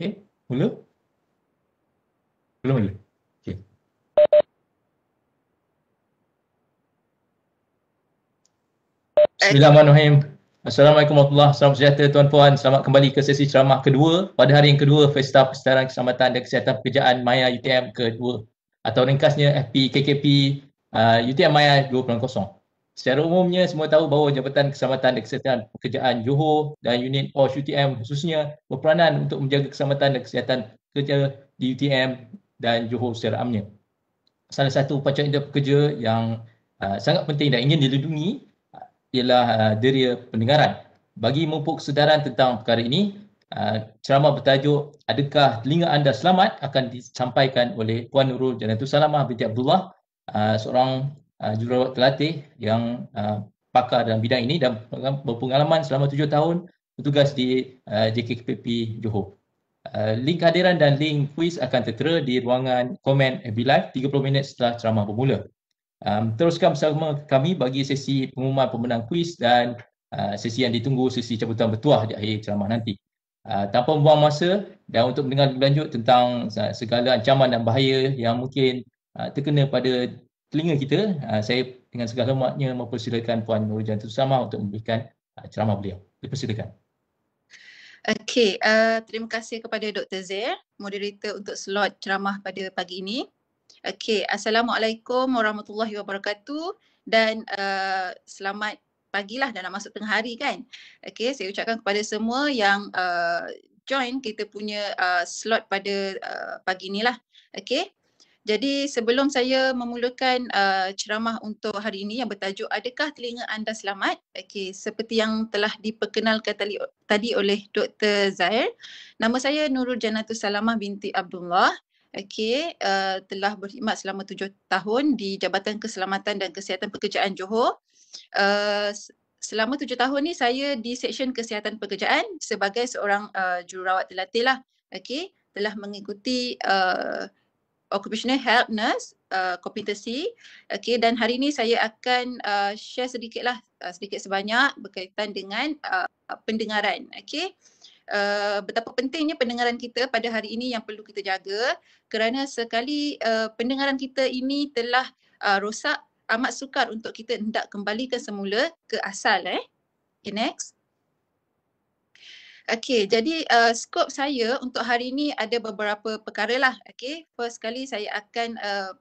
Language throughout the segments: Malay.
Okey, mula. Belum lagi. Okey. Bismillahirrahmanirrahim. Assalamualaikum warahmatullahi wabarakatuh. Salam sejahtera tuan-puan. Selamat kembali ke sesi ceramah kedua pada hari yang kedua Festa Persetaraan Keselamatan dan Kesihatan Pekerjaan Maya UTM kedua atau ringkasnya FPKKP uh, UTM Maya 2.0. Secara umumnya semua tahu bahawa Jabatan Keselamatan dan Kesihatan Pekerjaan Johor dan unit OSH UTM khususnya berperanan untuk menjaga keselamatan dan kesihatan kerja di UTM dan Johor secara amnya. Salah satu pacar indah pekerja yang uh, sangat penting dan ingin dilindungi uh, ialah uh, deria pendengaran. Bagi mempunyai kesedaran tentang perkara ini, uh, ceramah bertajuk Adakah Telinga Anda Selamat akan disampaikan oleh Puan Nurul Janatul Salamah binti Abdullah, uh, seorang uh, jururawat terlatih yang uh, pakar dalam bidang ini dan berpengalaman selama tujuh tahun bertugas di uh, JKKPP Johor. Uh, link hadiran dan link kuis akan tertera di ruangan komen FB Live 30 minit setelah ceramah bermula. Um, teruskan bersama kami bagi sesi pengumuman pemenang kuis dan uh, sesi yang ditunggu sesi cabutan bertuah di akhir ceramah nanti. Uh, tanpa membuang masa dan untuk mendengar lebih lanjut tentang uh, segala ancaman dan bahaya yang mungkin uh, terkena pada telinga kita. Uh, saya dengan segala hormatnya mempersilakan Puan Nurjan Tutsama untuk memberikan uh, ceramah beliau. Dipersilakan. Okey, uh, terima kasih kepada Dr. Zair, moderator untuk slot ceramah pada pagi ini. Okey, Assalamualaikum warahmatullahi wabarakatuh dan uh, selamat pagilah dan nak masuk tengah hari kan. Okey, saya ucapkan kepada semua yang uh, join kita punya uh, slot pada uh, pagi inilah. Okey. Jadi sebelum saya memulakan uh, ceramah untuk hari ini yang bertajuk Adakah Telinga Anda Selamat? Okey, seperti yang telah diperkenalkan tali, tadi oleh Dr. Zahir. Nama saya Nurul Janatus Salamah binti Abdullah. Okey, uh, telah berkhidmat selama tujuh tahun di Jabatan Keselamatan dan Kesihatan Pekerjaan Johor. Uh, selama tujuh tahun ni saya di Seksyen Kesihatan Pekerjaan sebagai seorang uh, jururawat telatih lah. Okey, telah mengikuti uh, occupational health nurse uh, competency Okay, dan hari ini saya akan uh, share sedikitlah uh, sedikit sebanyak berkaitan dengan uh, pendengaran Okay, Uh, betapa pentingnya pendengaran kita pada hari ini yang perlu kita jaga kerana sekali uh, pendengaran kita ini telah uh, rosak amat sukar untuk kita hendak kembali ke semula ke asal eh okay, next Okay, jadi uh, skop saya untuk hari ini ada beberapa perkara lah. Okay, first kali saya akan uh,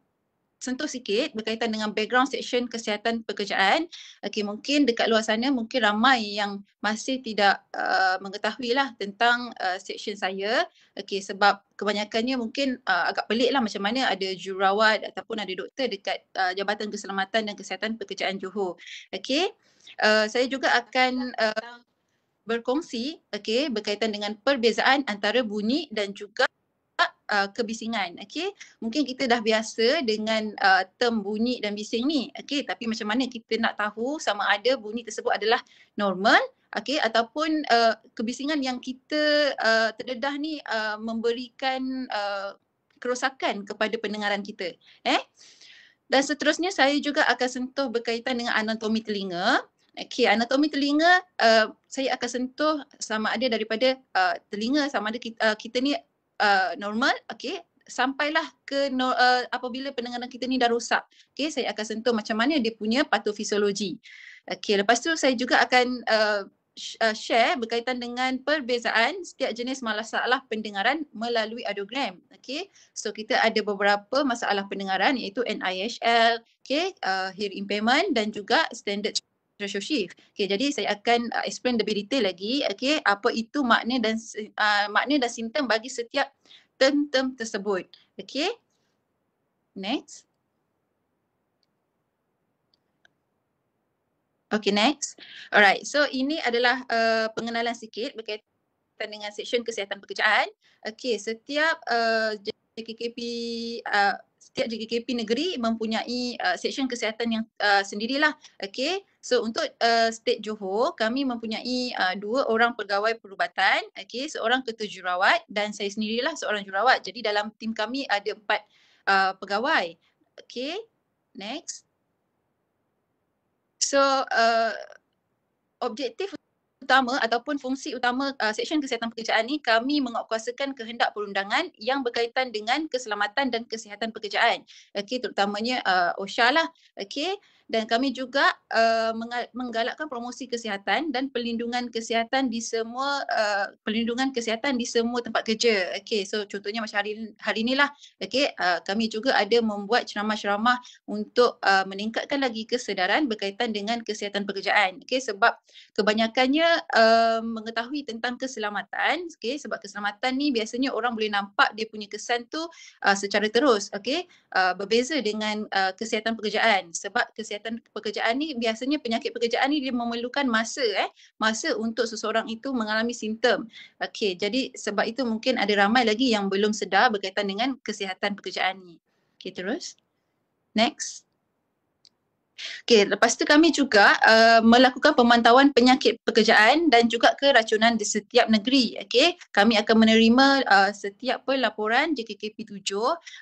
sentuh sikit berkaitan dengan background section kesihatan pekerjaan. Okay, mungkin dekat luar sana mungkin ramai yang masih tidak uh, mengetahui lah tentang uh, section saya. Okay, sebab kebanyakannya mungkin uh, agak pelik lah macam mana ada jurawat ataupun ada doktor dekat uh, Jabatan Keselamatan dan Kesihatan Pekerjaan Johor. Okay, uh, saya juga akan... Uh, berkongsi okey berkaitan dengan perbezaan antara bunyi dan juga uh, kebisingan okey mungkin kita dah biasa dengan uh, term bunyi dan bising ni okey tapi macam mana kita nak tahu sama ada bunyi tersebut adalah normal okey ataupun uh, kebisingan yang kita uh, terdedah ni uh, memberikan uh, kerosakan kepada pendengaran kita eh dan seterusnya saya juga akan sentuh berkaitan dengan anatomi telinga Okay, anatomi telinga uh, saya akan sentuh sama ada daripada uh, telinga sama ada kita, uh, kita ni uh, normal, Okay, sampailah ke uh, apabila pendengaran kita ni dah rosak. Okay, saya akan sentuh macam mana dia punya patofisiologi. Okay, lepas tu saya juga akan uh, uh, share berkaitan dengan perbezaan setiap jenis masalah pendengaran melalui audiogram. Okay, so kita ada beberapa masalah pendengaran iaitu NIHL, okay, uh, hearing impairment dan juga standard social shift. Okay, jadi saya akan uh, explain lebih detail lagi okay, apa itu makna dan uh, makna dan sintem bagi setiap term-term tersebut. Okay, next. Okay, next. Alright, so ini adalah uh, pengenalan sikit berkaitan dengan seksyen kesihatan pekerjaan. Okay, setiap uh, JKKP uh, setiap JKKP negeri mempunyai uh, section kesihatan yang uh, sendirilah okey so untuk uh, state johor kami mempunyai uh, dua orang pegawai perubatan okey seorang ketua jurawat dan saya sendirilah seorang jurawat jadi dalam tim kami ada empat uh, pegawai okey next so uh, objektif utama ataupun fungsi utama uh, Seksyen Kesihatan Pekerjaan ni kami menguatkuasakan kehendak perundangan yang berkaitan dengan keselamatan dan kesihatan pekerjaan. Okey terutamanya uh, OSHA lah. Okey dan kami juga uh, menggalakkan promosi kesihatan dan pelindungan kesihatan di semua uh, perlindungan kesihatan di semua tempat kerja. Okey, so contohnya macam hari hari inilah. Okey, uh, kami juga ada membuat ceramah-ceramah untuk uh, meningkatkan lagi kesedaran berkaitan dengan kesihatan pekerjaan. Okey, sebab kebanyakannya uh, mengetahui tentang keselamatan, okey, sebab keselamatan ni biasanya orang boleh nampak dia punya kesan tu uh, secara terus, okey, uh, berbeza dengan uh, kesihatan pekerjaan sebab kesihatan kegiatan pekerjaan ni biasanya penyakit pekerjaan ni dia memerlukan masa eh masa untuk seseorang itu mengalami simptom. Okey, jadi sebab itu mungkin ada ramai lagi yang belum sedar berkaitan dengan kesihatan pekerjaan ni. Okey, terus. Next. Okey, lepas tu kami juga uh, melakukan pemantauan penyakit pekerjaan dan juga keracunan di setiap negeri. Okey, kami akan menerima uh, setiap pelaporan JKKP7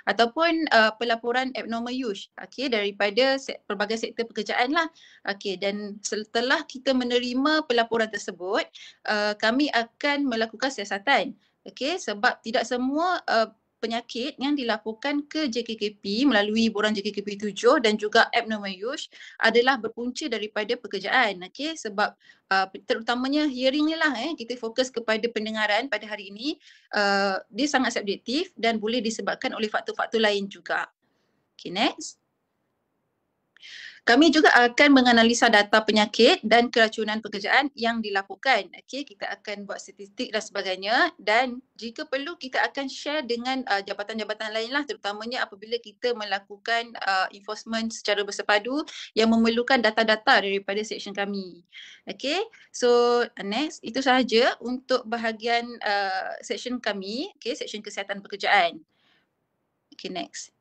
ataupun uh, pelaporan abnormal use okey daripada se- pelbagai sektor pekerjaan lah. Okey, dan setelah kita menerima pelaporan tersebut, uh, kami akan melakukan siasatan. Okey, sebab tidak semua uh, penyakit yang dilaporkan ke JKKP melalui borang JKKP 7 dan juga app nama adalah berpunca daripada pekerjaan. Okey sebab uh, terutamanya hearing ni lah eh kita fokus kepada pendengaran pada hari ini uh, dia sangat subjektif dan boleh disebabkan oleh faktor-faktor lain juga. Okey next kami juga akan menganalisa data penyakit dan keracunan pekerjaan yang dilakukan. Okey, kita akan buat statistik dan sebagainya dan jika perlu kita akan share dengan uh, jabatan-jabatan lainlah terutamanya apabila kita melakukan uh, enforcement secara bersepadu yang memerlukan data-data daripada section kami. Okey. So next itu sahaja untuk bahagian uh, section kami, okey, section kesihatan pekerjaan. Okey, next.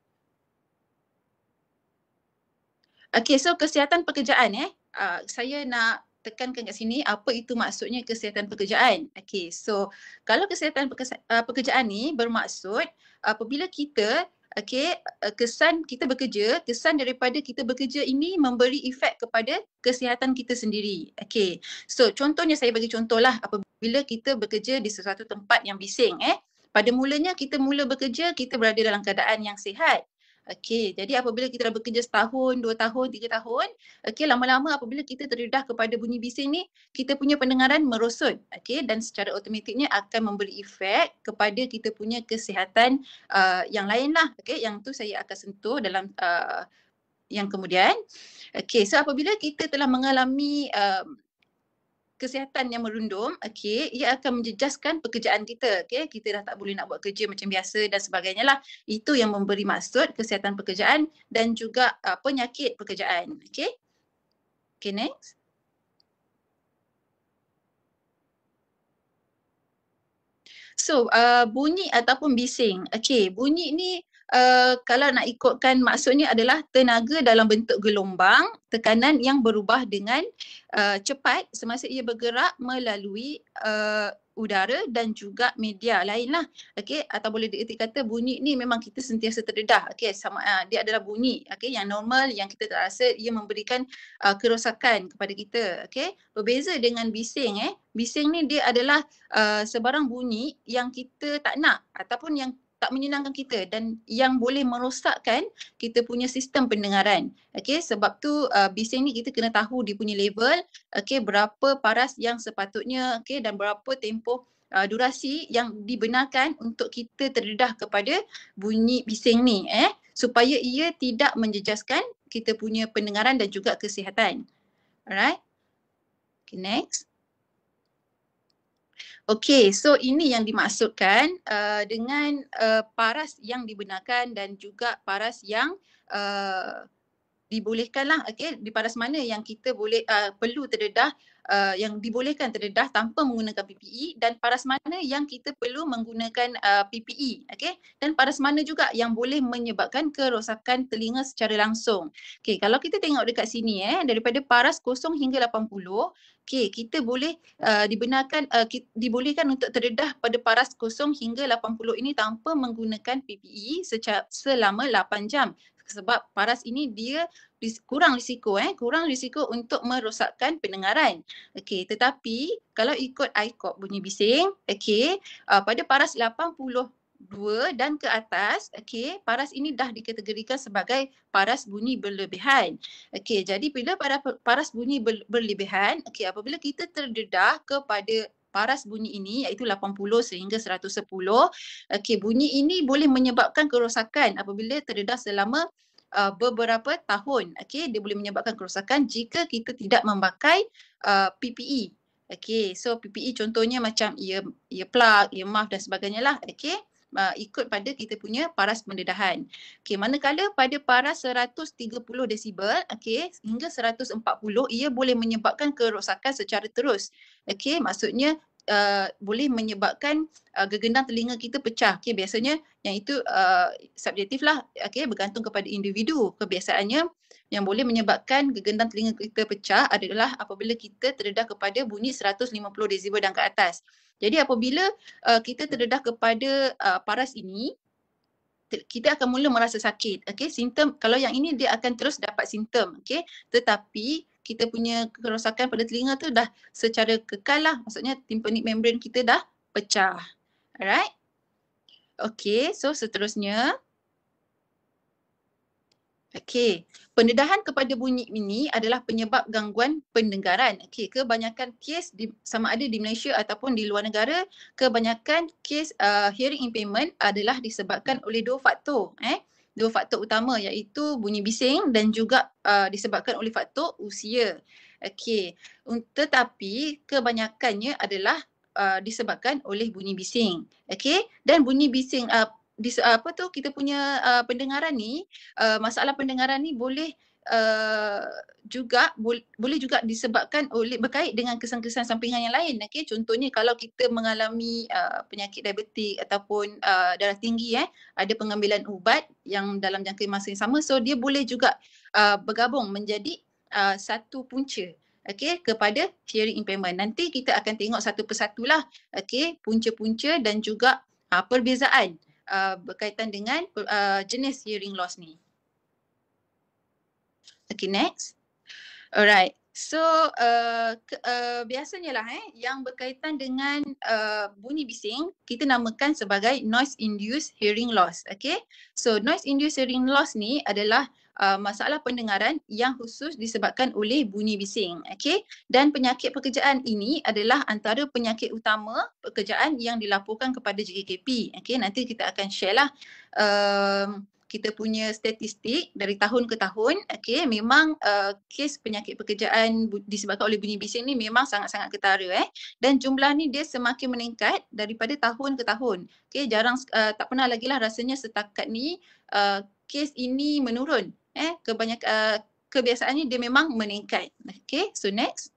Okay, so kesihatan pekerjaan eh. Uh, saya nak tekankan kat sini apa itu maksudnya kesihatan pekerjaan. Okay, so kalau kesihatan pekerja- ah, pekerjaan ni bermaksud apabila kita Okay, ah, kesan kita bekerja, kesan daripada kita bekerja ini memberi efek kepada kesihatan kita sendiri. Okay, so contohnya saya bagi contohlah apabila kita bekerja di sesuatu tempat yang bising eh. Pada mulanya kita mula bekerja, kita berada dalam keadaan yang sihat. Okey, jadi apabila kita dah bekerja setahun, dua tahun, tiga tahun, okey lama-lama apabila kita terdedah kepada bunyi bising ni, kita punya pendengaran merosot. Okey, dan secara automatiknya akan memberi efek kepada kita punya kesihatan uh, yang lain lah. Okey, yang tu saya akan sentuh dalam uh, yang kemudian. Okey, so apabila kita telah mengalami uh, kesihatan yang merundum okay, ia akan menjejaskan pekerjaan kita okay, kita dah tak boleh nak buat kerja macam biasa dan sebagainya lah itu yang memberi maksud kesihatan pekerjaan dan juga uh, penyakit pekerjaan okay. Okay next so uh, bunyi ataupun bising okay, bunyi ni Eh, kalau nak ikutkan maksudnya adalah tenaga dalam bentuk gelombang tekanan yang berubah dengan uh, cepat semasa ia bergerak melalui uh, udara dan juga media lain lah. okey atau boleh dikatakan bunyi ni memang kita sentiasa terdedah okey sama uh, dia adalah bunyi okey yang normal yang kita tak rasa ia memberikan uh, kerosakan kepada kita okey berbeza dengan bising eh bising ni dia adalah uh, sebarang bunyi yang kita tak nak ataupun yang tak menyenangkan kita dan yang boleh merosakkan kita punya sistem pendengaran. Okey sebab tu uh, bising ni kita kena tahu dia punya level, okey berapa paras yang sepatutnya okey dan berapa tempoh uh, durasi yang dibenarkan untuk kita terdedah kepada bunyi bising ni eh supaya ia tidak menjejaskan kita punya pendengaran dan juga kesihatan. Alright. Okay next. Okey, so ini yang dimaksudkan uh, dengan uh, paras yang dibenarkan dan juga paras yang uh, dibolehkanlah okey di paras mana yang kita boleh uh, perlu terdedah uh, yang dibolehkan terdedah tanpa menggunakan PPE dan paras mana yang kita perlu menggunakan uh, ah, PPE okey dan paras mana juga yang boleh menyebabkan kerosakan telinga secara langsung okey kalau kita tengok dekat sini eh daripada paras kosong hingga 80 okey kita boleh uh, dibenarkan uh, kita, dibolehkan untuk terdedah pada paras kosong hingga 80 ini tanpa menggunakan PPE secara, selama 8 jam sebab paras ini dia kurang risiko eh kurang risiko untuk merosakkan pendengaran. Okey, tetapi kalau ikut ICOP bunyi bising, okey, uh, pada paras 82 dan ke atas, okey, paras ini dah dikategorikan sebagai paras bunyi berlebihan. Okey, jadi bila pada paras bunyi berlebihan, okey, apabila kita terdedah kepada paras bunyi ini iaitu 80 sehingga 110 okey bunyi ini boleh menyebabkan kerosakan apabila terdedah selama uh, beberapa tahun okey dia boleh menyebabkan kerosakan jika kita tidak memakai uh, PPE okey so PPE contohnya macam ear earplug ear muff dan sebagainya lah okey Uh, ikut pada kita punya paras pendedahan. Okey, manakala pada paras 130 desibel, okey, sehingga 140, ia boleh menyebabkan kerosakan secara terus. Okey, maksudnya uh, boleh menyebabkan uh, gegendang telinga kita pecah. Okay, biasanya yang itu uh, subjektif lah. Okay, bergantung kepada individu. Kebiasaannya yang boleh menyebabkan gegendang telinga kita pecah adalah apabila kita terdedah kepada bunyi 150 desibel dan ke atas. Jadi apabila uh, kita terdedah kepada uh, paras ini, kita akan mula merasa sakit. Okay, simptom kalau yang ini dia akan terus dapat simptom. Okay, tetapi kita punya kerosakan pada telinga tu dah secara kekal lah. Maksudnya timpanik membran kita dah pecah. Alright. Okay, so seterusnya. Okay, pendedahan kepada bunyi ini adalah penyebab gangguan pendengaran. Okay, kebanyakan kes di, sama ada di Malaysia ataupun di luar negara, kebanyakan kes uh, hearing impairment adalah disebabkan oleh dua faktor. Eh? dua faktor utama iaitu bunyi bising dan juga uh, disebabkan oleh faktor usia. Okey, tetapi kebanyakannya adalah uh, disebabkan oleh bunyi bising. Okey, dan bunyi bising uh, apa tu kita punya uh, pendengaran ni, uh, masalah pendengaran ni boleh Eh, juga boleh juga disebabkan oleh berkait dengan kesan-kesan sampingan yang lain okey contohnya kalau kita mengalami uh, penyakit diabetik ataupun uh, darah tinggi eh ada pengambilan ubat yang dalam jangka masa yang sama so dia boleh juga uh, bergabung menjadi uh, satu punca okey kepada hearing impairment nanti kita akan tengok satu persatulah okey punca-punca dan juga uh, perbezaan uh, berkaitan dengan uh, jenis hearing loss ni Okay, next. Alright. So, uh, ke, uh, biasanya lah eh, yang berkaitan dengan uh, bunyi bising, kita namakan sebagai noise-induced hearing loss. Okay. So, noise-induced hearing loss ni adalah uh, masalah pendengaran yang khusus disebabkan oleh bunyi bising. Okay. Dan penyakit pekerjaan ini adalah antara penyakit utama pekerjaan yang dilaporkan kepada JKKP. Okay. Nanti kita akan share lah. Uh, kita punya statistik dari tahun ke tahun okay, memang uh, kes penyakit pekerjaan disebabkan oleh bunyi bising ni memang sangat-sangat ketara eh dan jumlah ni dia semakin meningkat daripada tahun ke tahun Okay, jarang uh, tak pernah lagi lah rasanya setakat ni uh, kes ini menurun eh kebanyak uh, kebiasaannya dia memang meningkat Okay, so next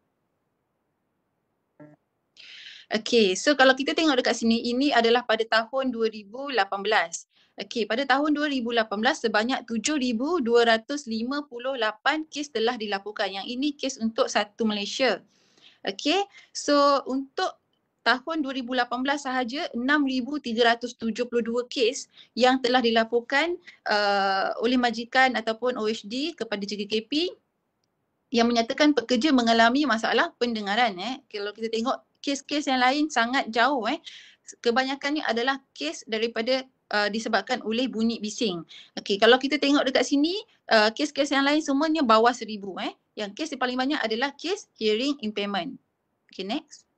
Okay, so kalau kita tengok dekat sini, ini adalah pada tahun 2018. Okey, pada tahun 2018 sebanyak 7258 kes telah dilakukan. Yang ini kes untuk satu Malaysia. Okey. So untuk tahun 2018 sahaja 6372 kes yang telah dilaporkan uh, oleh majikan ataupun OHD kepada JKKP yang menyatakan pekerja mengalami masalah pendengaran eh kalau kita tengok kes-kes yang lain sangat jauh eh kebanyakannya adalah kes daripada Uh, disebabkan oleh bunyi bising. Okey, kalau kita tengok dekat sini, uh, kes-kes yang lain semuanya bawah seribu eh. Yang kes yang paling banyak adalah kes hearing impairment. Okey, next.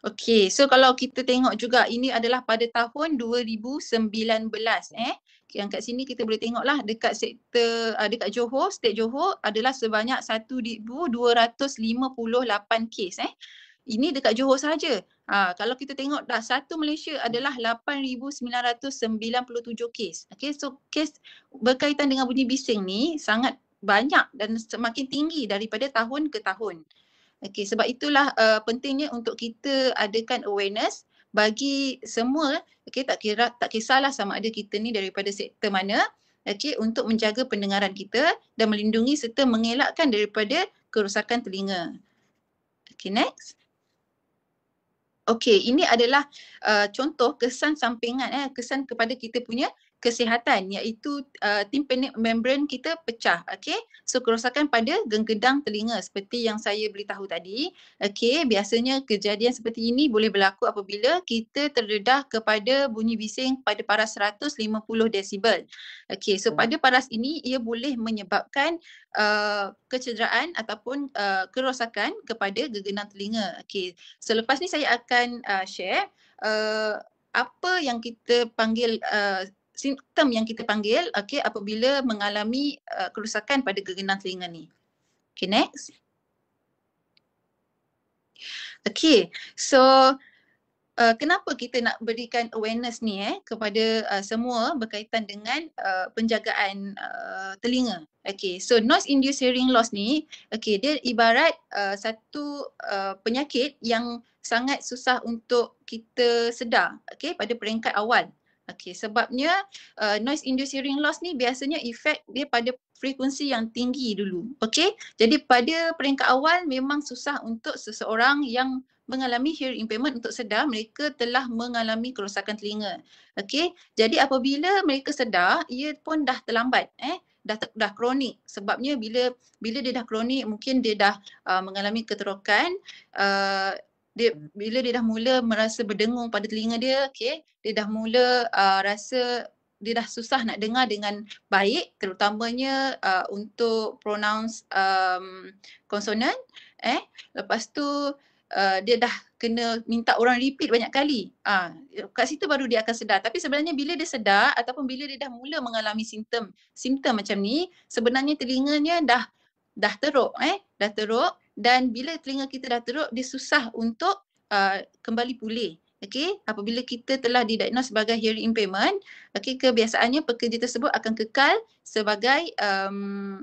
Okey, so kalau kita tengok juga ini adalah pada tahun 2019 eh. Yang kat sini kita boleh tengoklah dekat sektor uh, dekat Johor, state Johor adalah sebanyak 1258 kes eh. Ini dekat Johor saja. Ha, kalau kita tengok dah satu Malaysia adalah 8,997 kes. Okay, so kes berkaitan dengan bunyi bising ni sangat banyak dan semakin tinggi daripada tahun ke tahun. Okay, sebab itulah uh, pentingnya untuk kita adakan awareness bagi semua, okay, tak kira tak kisahlah sama ada kita ni daripada sektor mana, okay, untuk menjaga pendengaran kita dan melindungi serta mengelakkan daripada kerosakan telinga. Okay, next. Okey, ini adalah uh, contoh kesan sampingan eh kesan kepada kita punya kesihatan iaitu uh, tympanic membrane kita pecah okey so kerosakan pada genggedang telinga seperti yang saya beritahu tadi okey biasanya kejadian seperti ini boleh berlaku apabila kita terdedah kepada bunyi bising pada paras 150 desibel okey so hmm. pada paras ini ia boleh menyebabkan uh, kecederaan ataupun uh, kerosakan kepada genggedang telinga okey selepas so, ni saya akan uh, share uh, apa yang kita panggil uh, simptom yang kita panggil okey apabila mengalami uh, kerusakan pada gerinan telinga ni. Okay next. Okay so uh, kenapa kita nak berikan awareness ni eh kepada uh, semua berkaitan dengan uh, penjagaan uh, telinga. Okay so noise induced hearing loss ni okay dia ibarat uh, satu uh, penyakit yang sangat susah untuk kita sedar okay pada peringkat awal. Okay, sebabnya uh, noise induced hearing loss ni biasanya efek dia pada frekuensi yang tinggi dulu. Okay, jadi pada peringkat awal memang susah untuk seseorang yang mengalami hearing impairment untuk sedar mereka telah mengalami kerosakan telinga. Okay, jadi apabila mereka sedar, ia pun dah terlambat. Eh, dah dah kronik sebabnya bila bila dia dah kronik mungkin dia dah uh, mengalami keterokan uh, dia bila dia dah mula merasa berdengung pada telinga dia okey dia dah mula uh, rasa dia dah susah nak dengar dengan baik terutamanya uh, untuk pronouns um, consonant eh lepas tu uh, dia dah kena minta orang repeat banyak kali ah uh, kat situ baru dia akan sedar tapi sebenarnya bila dia sedar ataupun bila dia dah mula mengalami simptom simptom macam ni sebenarnya telinganya dah dah teruk eh dah teruk dan bila telinga kita dah teruk dia susah untuk uh, kembali pulih okey apabila kita telah didiagnose sebagai hearing impairment okey kebiasaannya pekerja tersebut akan kekal sebagai um,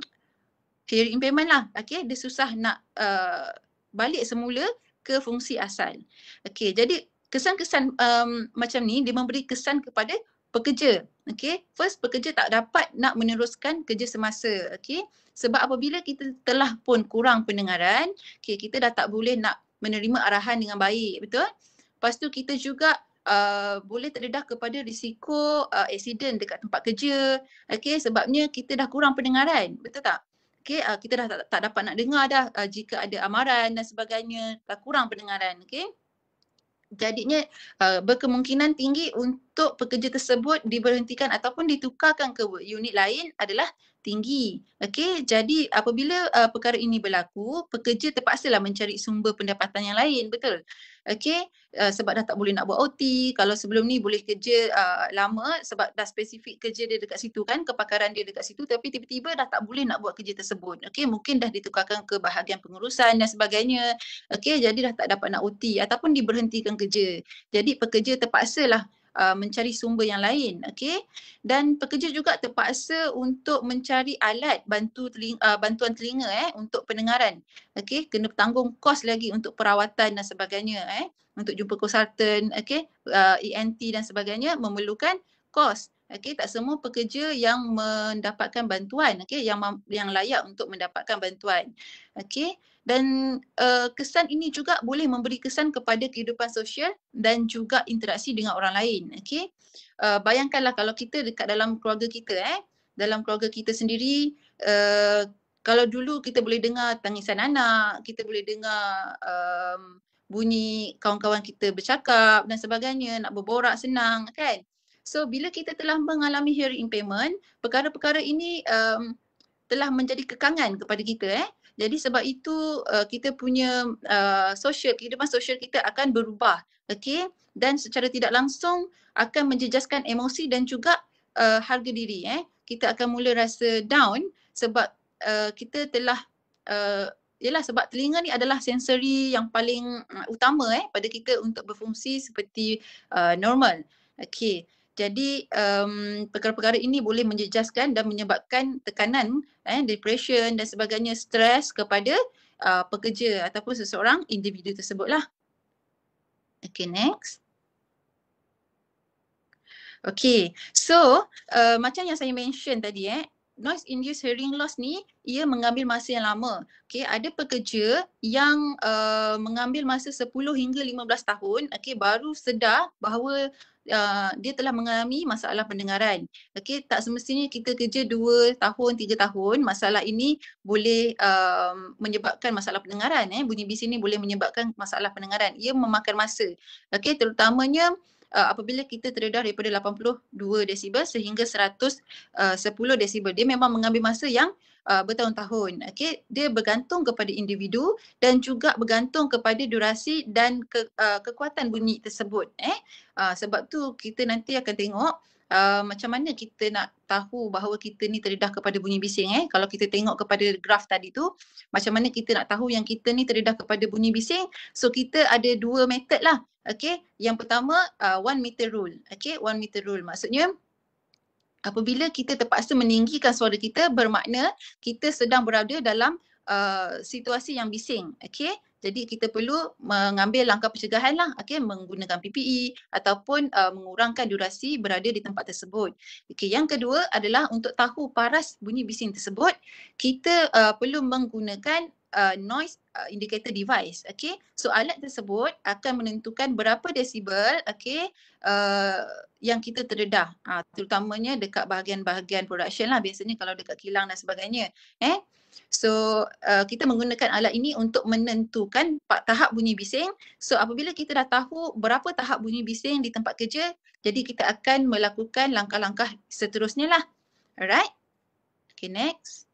hearing impairment lah okey dia susah nak uh, balik semula ke fungsi asal okey jadi kesan-kesan um, macam ni dia memberi kesan kepada pekerja okey first pekerja tak dapat nak meneruskan kerja semasa okey sebab apabila kita telah pun kurang pendengaran okey kita dah tak boleh nak menerima arahan dengan baik betul lepas tu kita juga Uh, boleh terdedah kepada risiko uh, accident dekat tempat kerja okey sebabnya kita dah kurang pendengaran betul tak okey uh, kita dah tak, tak dapat nak dengar dah uh, jika ada amaran dan sebagainya tak kurang pendengaran okey jadinya uh, berkemungkinan tinggi untuk pekerja tersebut diberhentikan ataupun ditukarkan ke unit lain adalah tinggi. Okey, jadi apabila uh, perkara ini berlaku, pekerja terpaksa lah mencari sumber pendapatan yang lain, betul? Okey, uh, sebab dah tak boleh nak buat OT, kalau sebelum ni boleh kerja uh, lama sebab dah spesifik kerja dia dekat situ kan, kepakaran dia dekat situ tapi tiba-tiba dah tak boleh nak buat kerja tersebut. Okey, mungkin dah ditukarkan ke bahagian pengurusan dan sebagainya. Okey, jadi dah tak dapat nak OT ataupun diberhentikan kerja. Jadi pekerja terpaksa lah Uh, mencari sumber yang lain okay? dan pekerja juga terpaksa untuk mencari alat bantu telinga, uh, bantuan telinga eh untuk pendengaran okay? kena tanggung kos lagi untuk perawatan dan sebagainya eh untuk jumpa konsultan okay? uh, ENT dan sebagainya memerlukan kos okay? tak semua pekerja yang mendapatkan bantuan okay? yang yang layak untuk mendapatkan bantuan okay? dan uh, kesan ini juga boleh memberi kesan kepada kehidupan sosial dan juga interaksi dengan orang lain Okay, uh, eh, bayangkanlah kalau kita dekat dalam keluarga kita eh dalam keluarga kita sendiri uh, kalau dulu kita boleh dengar tangisan anak kita boleh dengar um, bunyi kawan-kawan kita bercakap dan sebagainya nak berborak senang kan so bila kita telah mengalami hearing impairment perkara-perkara ini um, telah menjadi kekangan kepada kita eh jadi sebab itu uh, kita punya uh, social kehidupan sosial kita akan berubah. okay? Dan secara tidak langsung akan menjejaskan emosi dan juga uh, harga diri eh. Kita akan mula rasa down sebab uh, kita telah uh, Yalah sebab telinga ni adalah sensory yang paling uh, utama eh pada kita untuk berfungsi seperti uh, normal. Okey. Jadi um, perkara-perkara ini boleh menjejaskan dan menyebabkan tekanan, eh, depression dan sebagainya, stres kepada uh, pekerja ataupun seseorang individu tersebutlah. Okay, next. Okay, so uh, macam yang saya mention tadi eh, noise induced hearing loss ni ia mengambil masa yang lama. Okay, ada pekerja yang uh, mengambil masa 10 hingga 15 tahun okay, baru sedar bahawa uh, dia telah mengalami masalah pendengaran. Okey, tak semestinya kita kerja 2 tahun, 3 tahun, masalah ini boleh uh, menyebabkan masalah pendengaran eh. Bunyi bising ni boleh menyebabkan masalah pendengaran. Ia memakan masa. Okey, terutamanya uh, apabila kita terdedah daripada 82 desibel sehingga 110 uh, desibel. Dia memang mengambil masa yang uh, bertahun-tahun. okay? dia bergantung kepada individu dan juga bergantung kepada durasi dan ke, uh, kekuatan bunyi tersebut. Eh, uh, sebab tu kita nanti akan tengok. Uh, macam mana kita nak tahu bahawa kita ni terdedah kepada bunyi bising eh kalau kita tengok kepada graf tadi tu macam mana kita nak tahu yang kita ni terdedah kepada bunyi bising so kita ada dua method lah okay? yang pertama uh, one meter rule okay? one meter rule maksudnya apabila kita terpaksa meninggikan suara kita bermakna kita sedang berada dalam uh, situasi yang bising Okay, jadi kita perlu mengambil langkah pencegahan lah Okay, menggunakan PPE ataupun uh, mengurangkan durasi berada di tempat tersebut Okay, yang kedua adalah untuk tahu paras bunyi bising tersebut kita uh, perlu menggunakan uh, noise uh, indicator device okay? so alat tersebut akan menentukan berapa desibel okay? uh, yang kita terdedah uh, terutamanya dekat bahagian-bahagian production lah biasanya kalau dekat kilang dan sebagainya eh so uh, kita menggunakan alat ini untuk menentukan tahap bunyi bising so apabila kita dah tahu berapa tahap bunyi bising di tempat kerja jadi kita akan melakukan langkah-langkah seterusnya lah alright okay next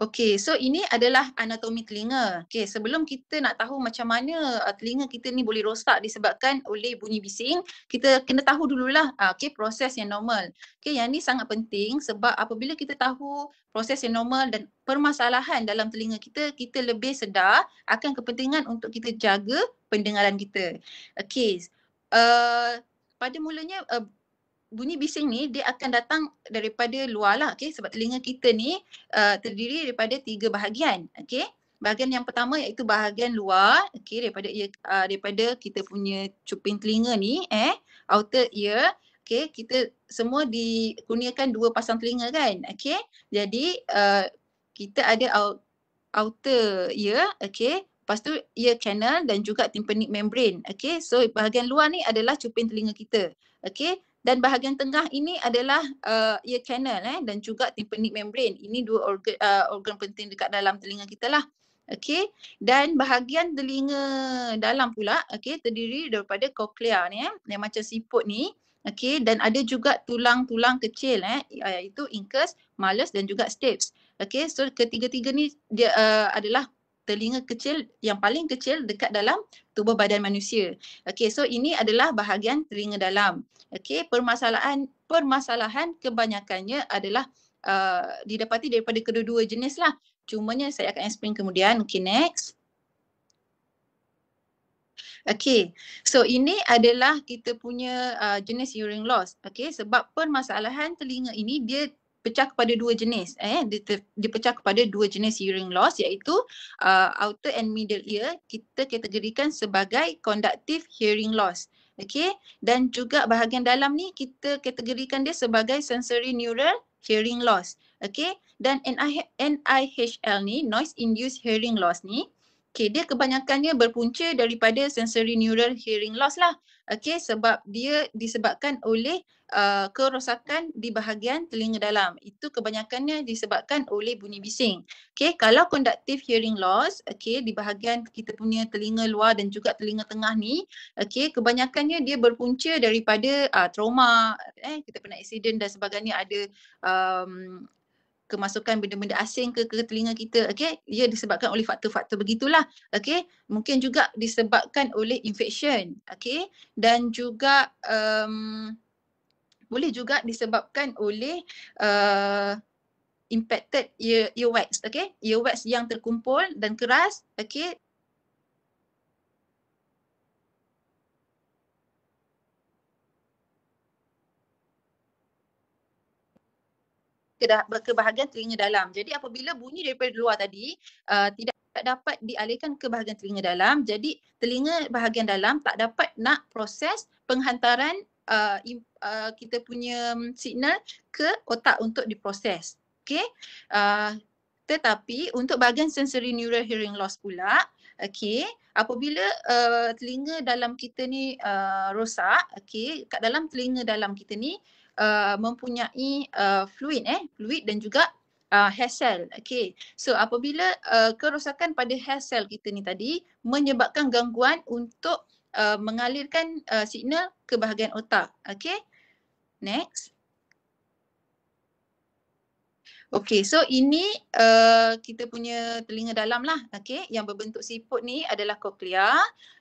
Okey, so ini adalah anatomi telinga. Okey, sebelum kita nak tahu macam mana uh, telinga kita ni boleh rosak disebabkan oleh bunyi bising, kita kena tahu dululah uh, okay, proses yang normal. Okey, yang ni sangat penting sebab apabila kita tahu proses yang normal dan permasalahan dalam telinga kita, kita lebih sedar akan kepentingan untuk kita jaga pendengaran kita. Okay, uh, pada mulanya uh, bunyi bising ni dia akan datang daripada luar lah okay? sebab telinga kita ni uh, terdiri daripada tiga bahagian okay? bahagian yang pertama iaitu bahagian luar okay? daripada ia, uh, daripada kita punya cuping telinga ni eh outer ear okay? kita semua dikurniakan dua pasang telinga kan okay? jadi uh, kita ada outer ear okay? lepas tu ear canal dan juga tympanic membrane okay? so bahagian luar ni adalah cuping telinga kita okay? dan bahagian tengah ini adalah uh, ear canal eh dan juga tympanic membrane ini dua organ uh, organ penting dekat dalam telinga kita lah Okay. dan bahagian telinga dalam pula okay, terdiri daripada cochlea ni eh yang macam siput ni Okay. dan ada juga tulang-tulang kecil eh iaitu incus malus dan juga stapes Okay. so ketiga-tiga ni dia uh, adalah telinga kecil yang paling kecil dekat dalam tubuh badan manusia. Okey, so ini adalah bahagian telinga dalam. Okey, permasalahan permasalahan kebanyakannya adalah uh, didapati daripada kedua-dua jenis lah. Cumanya saya akan explain kemudian. Okey, next. Okay, so ini adalah kita punya uh, jenis hearing loss. Okay, sebab permasalahan telinga ini dia pecah kepada dua jenis eh dipecah kepada dua jenis hearing loss iaitu uh, outer and middle ear kita kategorikan sebagai conductive hearing loss okey dan juga bahagian dalam ni kita kategorikan dia sebagai sensory neural hearing loss okey dan NIHL ni noise induced hearing loss ni okay? dia kebanyakannya berpunca daripada sensory neural hearing loss lah okay? sebab dia disebabkan oleh Eh, kerosakan di bahagian telinga dalam. Itu kebanyakannya disebabkan oleh bunyi bising. Okay, kalau conductive hearing loss, okay, di bahagian kita punya telinga luar dan juga telinga tengah ni, okay, kebanyakannya dia berpunca daripada uh, trauma, eh, kita pernah accident dan sebagainya ada um, kemasukan benda-benda asing ke, ke telinga kita, okay? Ia disebabkan oleh faktor-faktor begitulah, okay? Mungkin juga disebabkan oleh infection, okay? Dan juga um, boleh juga disebabkan oleh uh, impacted ear, earwax okay earwax yang terkumpul dan keras okay ke bahagian telinga dalam. Jadi apabila bunyi daripada luar tadi uh, tidak dapat dialihkan ke bahagian telinga dalam, jadi telinga bahagian dalam tak dapat nak proses penghantaran uh, uh, kita punya signal ke otak untuk diproses. Okay. Uh, tetapi untuk bahagian sensory neural hearing loss pula, okay, apabila uh, telinga dalam kita ni uh, rosak, okay, kat dalam telinga dalam kita ni uh, mempunyai uh, fluid, eh, fluid dan juga uh, hair cell. Okay. So apabila uh, kerosakan pada hair cell kita ni tadi menyebabkan gangguan untuk uh, mengalirkan uh, signal ke bahagian otak. Okay. Next. Okay, so ini uh, kita punya telinga dalam lah. Okay, yang berbentuk siput ni adalah cochlea.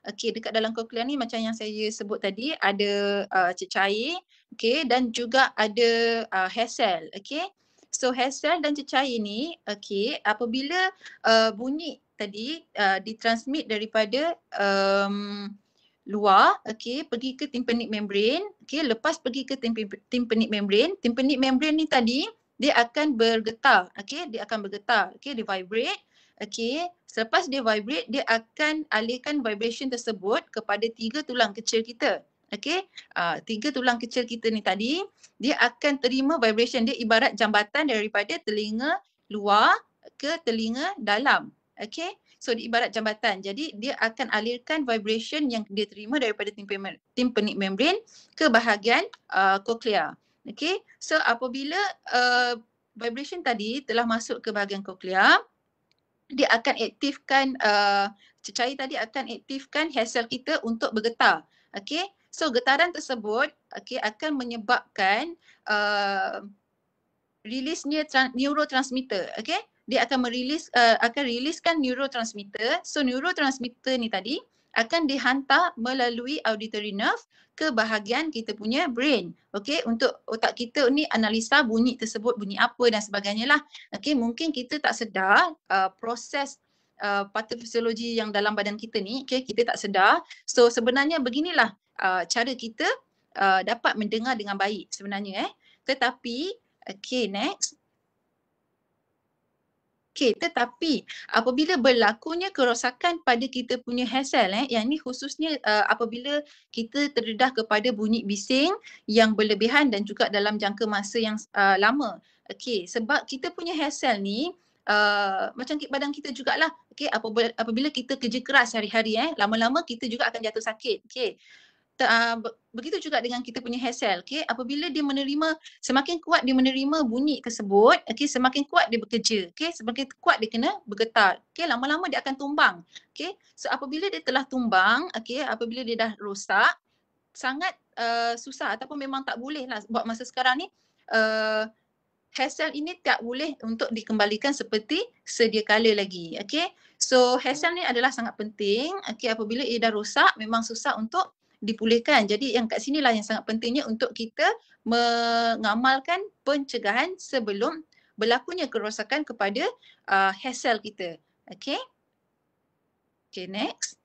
Okay, dekat dalam cochlea ni macam yang saya sebut tadi ada uh, cecair. Okay, dan juga ada uh, hair cell. Okay, so hair cell dan cecair ni okay, apabila uh, bunyi tadi uh, ditransmit daripada um, luar, okay, pergi ke tympanic membrane, okay, lepas pergi ke tympanic membrane, tympanic membrane ni tadi dia akan bergetar, okay, dia akan bergetar, okay, dia vibrate, okey. Selepas dia vibrate, dia akan alihkan vibration tersebut kepada tiga tulang kecil kita. okay, uh, tiga tulang kecil kita ni tadi, dia akan terima vibration dia ibarat jambatan daripada telinga luar ke telinga dalam. Okey, So di ibarat jambatan. Jadi dia akan alirkan vibration yang dia terima daripada timpanik membrane ke bahagian uh, cochlea. Okay. So apabila uh, vibration tadi telah masuk ke bahagian cochlea, dia akan aktifkan uh, cecair tadi akan aktifkan hair cell kita untuk bergetar. Okay. So getaran tersebut okay, akan menyebabkan uh, release neurotransmitter. Okay dia akan merilis uh, akan riliskan neurotransmitter so neurotransmitter ni tadi akan dihantar melalui auditory nerve ke bahagian kita punya brain okey untuk otak kita ni analisa bunyi tersebut bunyi apa dan sebagainya lah okey mungkin kita tak sedar uh, proses uh, eh, patofisiologi yang dalam badan kita ni okey kita tak sedar so sebenarnya beginilah uh, cara kita uh, dapat mendengar dengan baik sebenarnya eh tetapi okey next Okay, tetapi apabila berlakunya kerosakan pada kita punya hair cell eh, yang ni khususnya uh, apabila kita terdedah kepada bunyi bising yang berlebihan dan juga dalam jangka masa yang uh, lama. Okay, sebab kita punya hair cell ni uh, macam badan kita jugalah. Okay, apabila, apabila kita kerja keras hari-hari eh, lama-lama kita juga akan jatuh sakit. Okay, uh, begitu juga dengan kita punya hasil okey apabila dia menerima semakin kuat dia menerima bunyi tersebut okey semakin kuat dia bekerja okey semakin kuat dia kena bergetar okey lama-lama dia akan tumbang okey so apabila dia telah tumbang okey apabila dia dah rosak sangat uh, susah ataupun memang tak boleh lah buat masa sekarang ni uh, ah, hasil ini tak boleh untuk dikembalikan seperti sedia kala lagi okey so hasil ni adalah sangat penting okay? apabila ia dah rosak memang susah untuk dipulihkan. Jadi yang kat lah yang sangat pentingnya untuk kita mengamalkan pencegahan sebelum berlakunya kerosakan kepada uh, hair cell kita. Okay. Okay, next.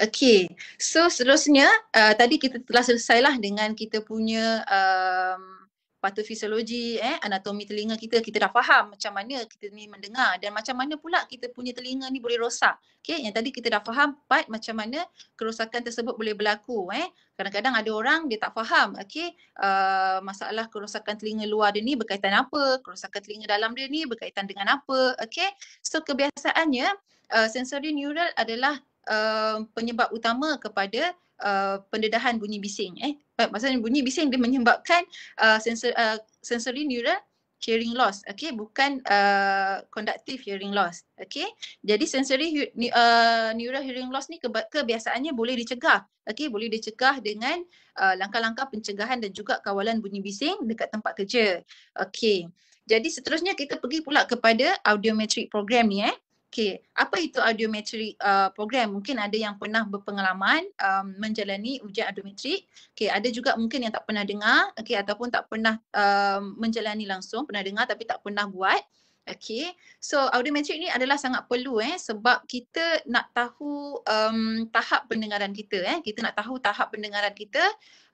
Okay, so seterusnya uh, tadi kita telah selesailah dengan kita punya um, patofisiologi, eh, anatomi telinga kita, kita dah faham macam mana kita ni mendengar dan macam mana pula kita punya telinga ni boleh rosak. Okay, yang tadi kita dah faham part macam mana kerosakan tersebut boleh berlaku. Eh. Kadang-kadang ada orang dia tak faham okay, uh, masalah kerosakan telinga luar dia ni berkaitan apa, kerosakan telinga dalam dia ni berkaitan dengan apa. Okay, so kebiasaannya uh, sensory neural adalah uh, penyebab utama kepada uh, pendedahan bunyi bising eh? eh maksudnya bunyi bising dia menyebabkan uh, sensor, uh, sensory neural hearing loss okay, bukan uh, conductive hearing loss okay. jadi sensory uh, neural hearing loss ni kebiasaannya boleh dicegah okay, boleh dicegah dengan uh, langkah-langkah pencegahan dan juga kawalan bunyi bising dekat tempat kerja okay. jadi seterusnya kita pergi pula kepada audiometric program ni eh Okay, apa itu audiometric uh, program? Mungkin ada yang pernah berpengalaman um, menjalani ujian audiometric. Okay, ada juga mungkin yang tak pernah dengar, okay, ataupun tak pernah um, menjalani langsung, pernah dengar tapi tak pernah buat. Okay, so audiometric ni adalah sangat perlu eh sebab kita nak tahu um, tahap pendengaran kita eh. Kita nak tahu tahap pendengaran kita.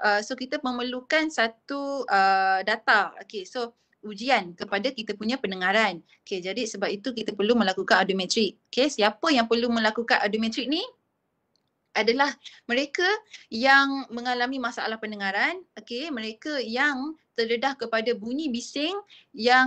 Uh, so kita memerlukan satu uh, data. Okay, so ujian kepada kita punya pendengaran. Okay, jadi sebab itu kita perlu melakukan audiometrik. Okay, siapa yang perlu melakukan audiometrik ni? Adalah mereka yang mengalami masalah pendengaran. Okay, mereka yang terdedah kepada bunyi bising yang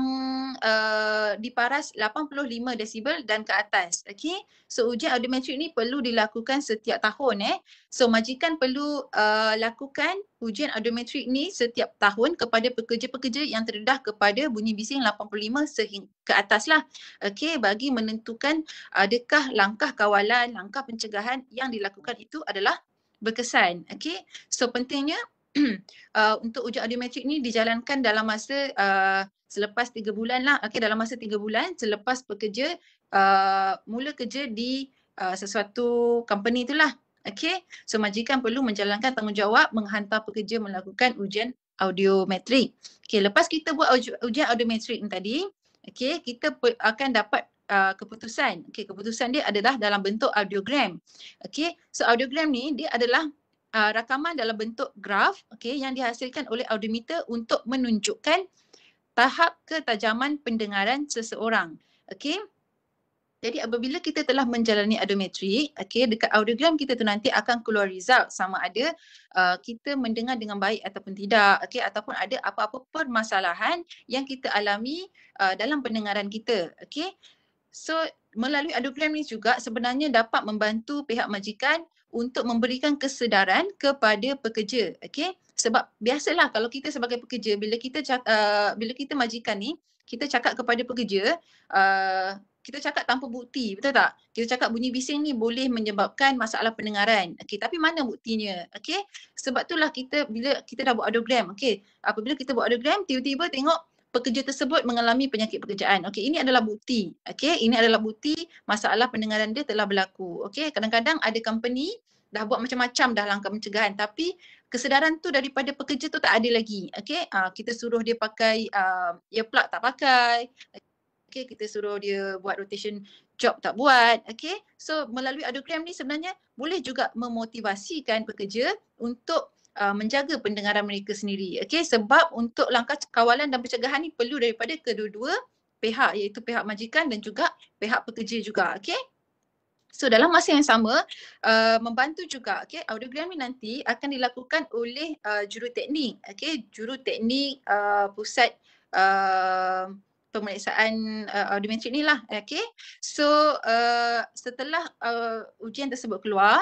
uh, diparas 85 desibel dan ke atas. Okey, So ujian audiometrik ni perlu dilakukan setiap tahun eh. So majikan perlu uh, lakukan ujian audiometrik ni setiap tahun kepada pekerja-pekerja yang terdedah kepada bunyi bising 85 sehing- ke atas lah. Okay bagi menentukan adakah langkah kawalan, langkah pencegahan yang dilakukan itu adalah berkesan. Okey, So pentingnya uh, untuk ujian audiometrik ni dijalankan dalam masa uh, selepas tiga bulan lah. Okay, dalam masa tiga bulan selepas pekerja uh, mula kerja di uh, sesuatu company itulah. Okay, so majikan perlu menjalankan tanggungjawab menghantar pekerja melakukan ujian audiometrik. Okay, lepas kita buat ujian audiometrik ni tadi, okay, kita akan dapat Uh, keputusan. Okey, keputusan dia adalah dalam bentuk audiogram. Okey, so audiogram ni dia adalah uh, rakaman dalam bentuk graf okay, yang dihasilkan oleh audiometer untuk menunjukkan tahap ketajaman pendengaran seseorang. Okay. Jadi apabila kita telah menjalani audiometri, okay, dekat audiogram kita tu nanti akan keluar result sama ada uh, kita mendengar dengan baik ataupun tidak, okay, ataupun ada apa-apa permasalahan yang kita alami uh, dalam pendengaran kita. Okay. So melalui audiogram ni juga sebenarnya dapat membantu pihak majikan untuk memberikan kesedaran kepada pekerja okey sebab biasalah kalau kita sebagai pekerja bila kita uh, bila kita majikan ni kita cakap kepada pekerja uh, kita cakap tanpa bukti betul tak kita cakap bunyi bising ni boleh menyebabkan masalah pendengaran okey tapi mana buktinya okey sebab itulah kita bila kita dah buat audiogram okey apabila kita buat audiogram tiba-tiba tengok pekerja tersebut mengalami penyakit pekerjaan. Okey, ini adalah bukti. Okey, ini adalah bukti masalah pendengaran dia telah berlaku. Okey, kadang-kadang ada company dah buat macam-macam dah langkah pencegahan tapi kesedaran tu daripada pekerja tu tak ada lagi. Okey, uh, kita suruh dia pakai uh, earplug tak pakai. Okey, kita suruh dia buat rotation job tak buat. Okey. So melalui adogram ni sebenarnya boleh juga memotivasikan pekerja untuk uh, menjaga pendengaran mereka sendiri. Okey sebab untuk langkah kawalan dan pencegahan ni perlu daripada kedua-dua pihak iaitu pihak majikan dan juga pihak pekerja juga. Okey. So dalam masa yang sama uh, membantu juga okey audiogram ni nanti akan dilakukan oleh uh, juru teknik. Okey juru teknik uh, pusat uh, pemeriksaan uh, audiometrik ni lah. Okey, So uh, setelah uh, ujian tersebut keluar,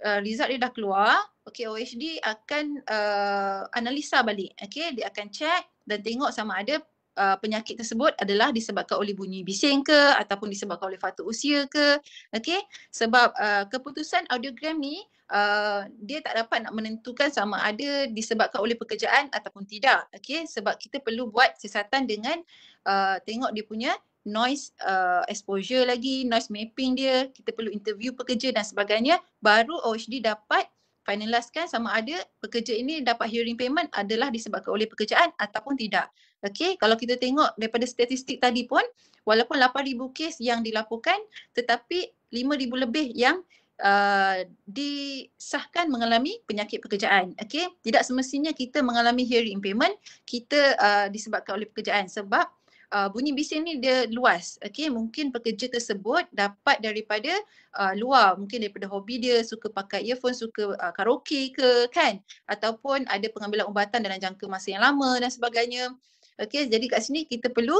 uh, result dia dah keluar, okay OHD akan uh, analisa balik okay dia akan check dan tengok sama ada Uh, penyakit tersebut adalah disebabkan oleh bunyi bising ke ataupun disebabkan oleh faktor usia ke okey sebab uh, keputusan audiogram ni uh, dia tak dapat nak menentukan sama ada disebabkan oleh pekerjaan ataupun tidak okey sebab kita perlu buat siasatan dengan uh, tengok dia punya noise uh, exposure lagi noise mapping dia kita perlu interview pekerja dan sebagainya baru OHD dapat finalizekan sama ada pekerja ini dapat hearing payment adalah disebabkan oleh pekerjaan ataupun tidak. Okey, kalau kita tengok daripada statistik tadi pun walaupun 8000 kes yang dilaporkan tetapi 5000 lebih yang uh, disahkan mengalami penyakit pekerjaan. Okey, tidak semestinya kita mengalami hearing payment kita uh, disebabkan oleh pekerjaan sebab uh, bunyi bising ni dia luas. Okay, mungkin pekerja tersebut dapat daripada uh, luar, mungkin daripada hobi dia, suka pakai earphone, suka uh, karaoke ke kan? Ataupun ada pengambilan ubatan dalam jangka masa yang lama dan sebagainya. Okay, jadi kat sini kita perlu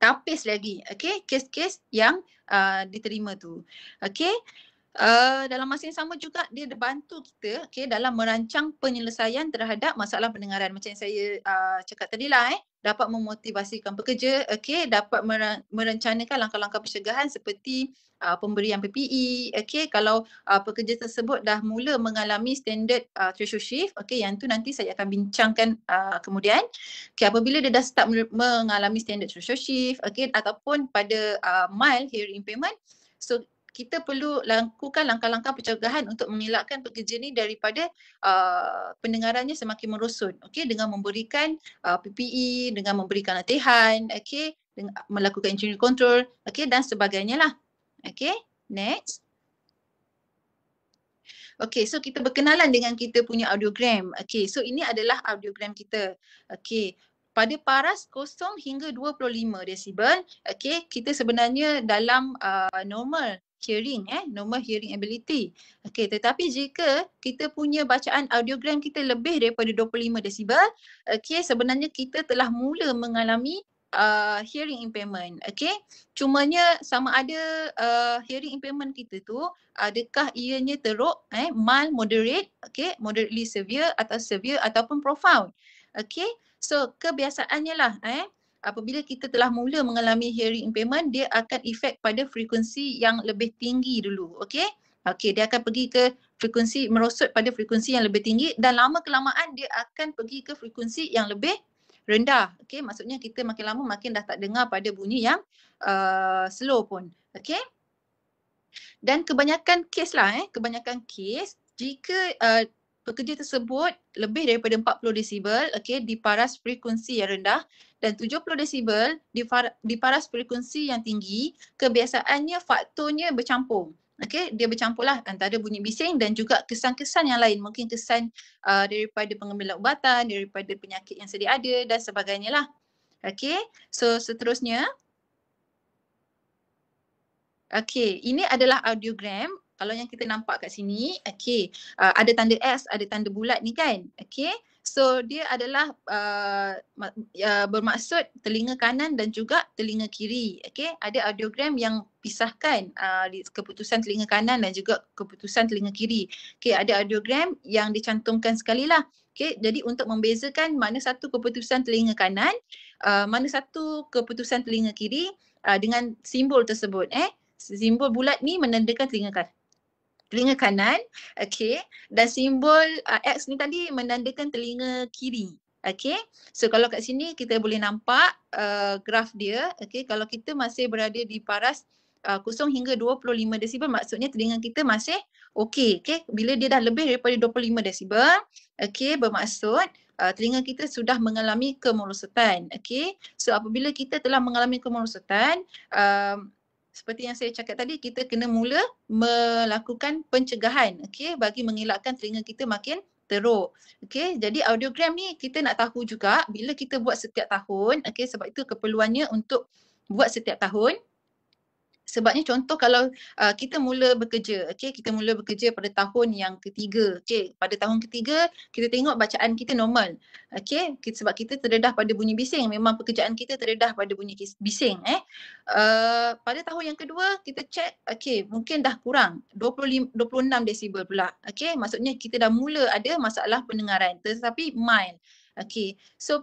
tapis lagi, okay, kes-kes yang uh, diterima tu. Okay, Eh, dalam masa yang sama juga dia bantu kita okay, dalam merancang penyelesaian terhadap masalah pendengaran macam yang saya uh, cakap tadi lah eh dapat memotivasikan pekerja okay, dapat merencanakan langkah-langkah pencegahan seperti uh, pemberian PPE okay, kalau uh, pekerja tersebut dah mula mengalami standard uh, threshold shift okay, yang tu nanti saya akan bincangkan uh, kemudian okay, apabila dia dah start mengalami standard threshold shift okay, ataupun pada uh, mild hearing impairment so kita perlu lakukan langkah-langkah pencegahan untuk mengelakkan pekerja ini daripada uh, pendengarannya semakin merosot okey dengan memberikan uh, PPE dengan memberikan latihan okey melakukan injury control okey dan sebagainya lah okey next Okey, so kita berkenalan dengan kita punya audiogram. Okey, so ini adalah audiogram kita. Okey, pada paras kosong hingga 25 desibel, Okey, kita sebenarnya dalam uh, normal hearing eh normal hearing ability. Okey tetapi jika kita punya bacaan audiogram kita lebih daripada 25 desibel, okey sebenarnya kita telah mula mengalami uh, hearing impairment. Okey. Cumanya sama ada uh, hearing impairment kita tu adakah ianya teruk eh mild, moderate, okey, moderately severe atau severe ataupun profound. Okey. So kebiasaannya lah eh apabila kita telah mula mengalami hearing impairment dia akan efek pada frekuensi yang lebih tinggi dulu okey okey dia akan pergi ke frekuensi merosot pada frekuensi yang lebih tinggi dan lama kelamaan dia akan pergi ke frekuensi yang lebih rendah okey maksudnya kita makin lama makin dah tak dengar pada bunyi yang uh, slow pun okey dan kebanyakan kes lah eh kebanyakan kes jika uh, pekerja tersebut lebih daripada 40 desibel okey di paras frekuensi yang rendah dan 70 desibel di di paras frekuensi yang tinggi kebiasaannya faktornya bercampur okey dia bercampurlah antara bunyi bising dan juga kesan-kesan yang lain mungkin kesan uh, daripada pengambilan ubatan daripada penyakit yang sedia ada dan sebagainya lah okey so seterusnya Okey, ini adalah audiogram kalau yang kita nampak kat sini okay, uh, ada tanda S ada tanda bulat ni kan okay, so dia adalah uh, uh, bermaksud telinga kanan dan juga telinga kiri okay, ada audiogram yang pisahkan uh, keputusan telinga kanan dan juga keputusan telinga kiri okay, ada audiogram yang dicantumkan sekali lah okay, jadi untuk membezakan mana satu keputusan telinga kanan uh, mana satu keputusan telinga kiri uh, dengan simbol tersebut eh simbol bulat ni menandakan telinga kanan telinga kanan okey dan simbol uh, X ni tadi menandakan telinga kiri okey so kalau kat sini kita boleh nampak uh, graf dia okey kalau kita masih berada di paras uh, kosong uh, hingga 25 desibel maksudnya telinga kita masih okey okey bila dia dah lebih daripada 25 desibel okey bermaksud uh, telinga kita sudah mengalami kemerosotan okay. so apabila kita telah mengalami kemerosotan uh, seperti yang saya cakap tadi kita kena mula melakukan pencegahan okay, bagi mengelakkan telinga kita makin teruk. okay. jadi audiogram ni kita nak tahu juga bila kita buat setiap tahun, okay. sebab itu keperluannya untuk buat setiap tahun Sebabnya contoh kalau uh, kita mula bekerja, okay, kita mula bekerja pada tahun yang ketiga. Okay, pada tahun ketiga, kita tengok bacaan kita normal. Okay, sebab kita terdedah pada bunyi bising. Memang pekerjaan kita terdedah pada bunyi bising. Eh. Uh, pada tahun yang kedua, kita cek, okay, mungkin dah kurang. 25, 26 desibel pula. Okay, maksudnya kita dah mula ada masalah pendengaran. Tetapi mild. Okay, so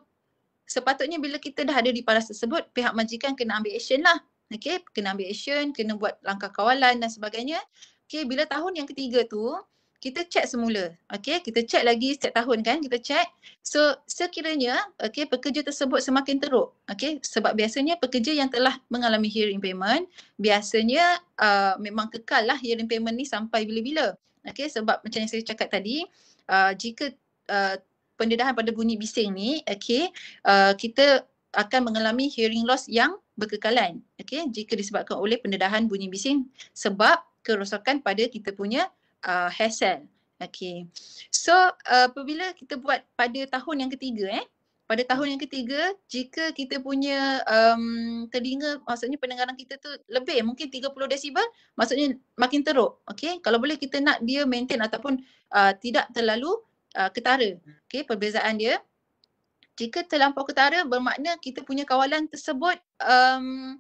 sepatutnya bila kita dah ada di paras tersebut, pihak majikan kena ambil action lah okay, kena ambil action, kena buat langkah kawalan dan sebagainya. Okay, bila tahun yang ketiga tu, kita check semula. Okay, kita check lagi setiap tahun kan, kita check. So, sekiranya, okay, pekerja tersebut semakin teruk. Okay, sebab biasanya pekerja yang telah mengalami hearing payment, biasanya uh, memang kekal lah hearing payment ni sampai bila-bila. Okay, sebab macam yang saya cakap tadi, uh, jika uh, pendedahan pada bunyi bising ni, okay, uh, kita akan mengalami hearing loss yang berkekalan. Okey, jika disebabkan oleh pendedahan bunyi bising sebab kerosakan pada kita punya uh, hair cell. Okey. So, uh, apabila kita buat pada tahun yang ketiga eh, pada tahun yang ketiga, jika kita punya um, telinga, maksudnya pendengaran kita tu lebih, mungkin 30 desibel, maksudnya makin teruk. Okey, kalau boleh kita nak dia maintain ataupun uh, tidak terlalu uh, ketara. Okey, perbezaan dia jika terlampau ketara bermakna kita punya kawalan tersebut um,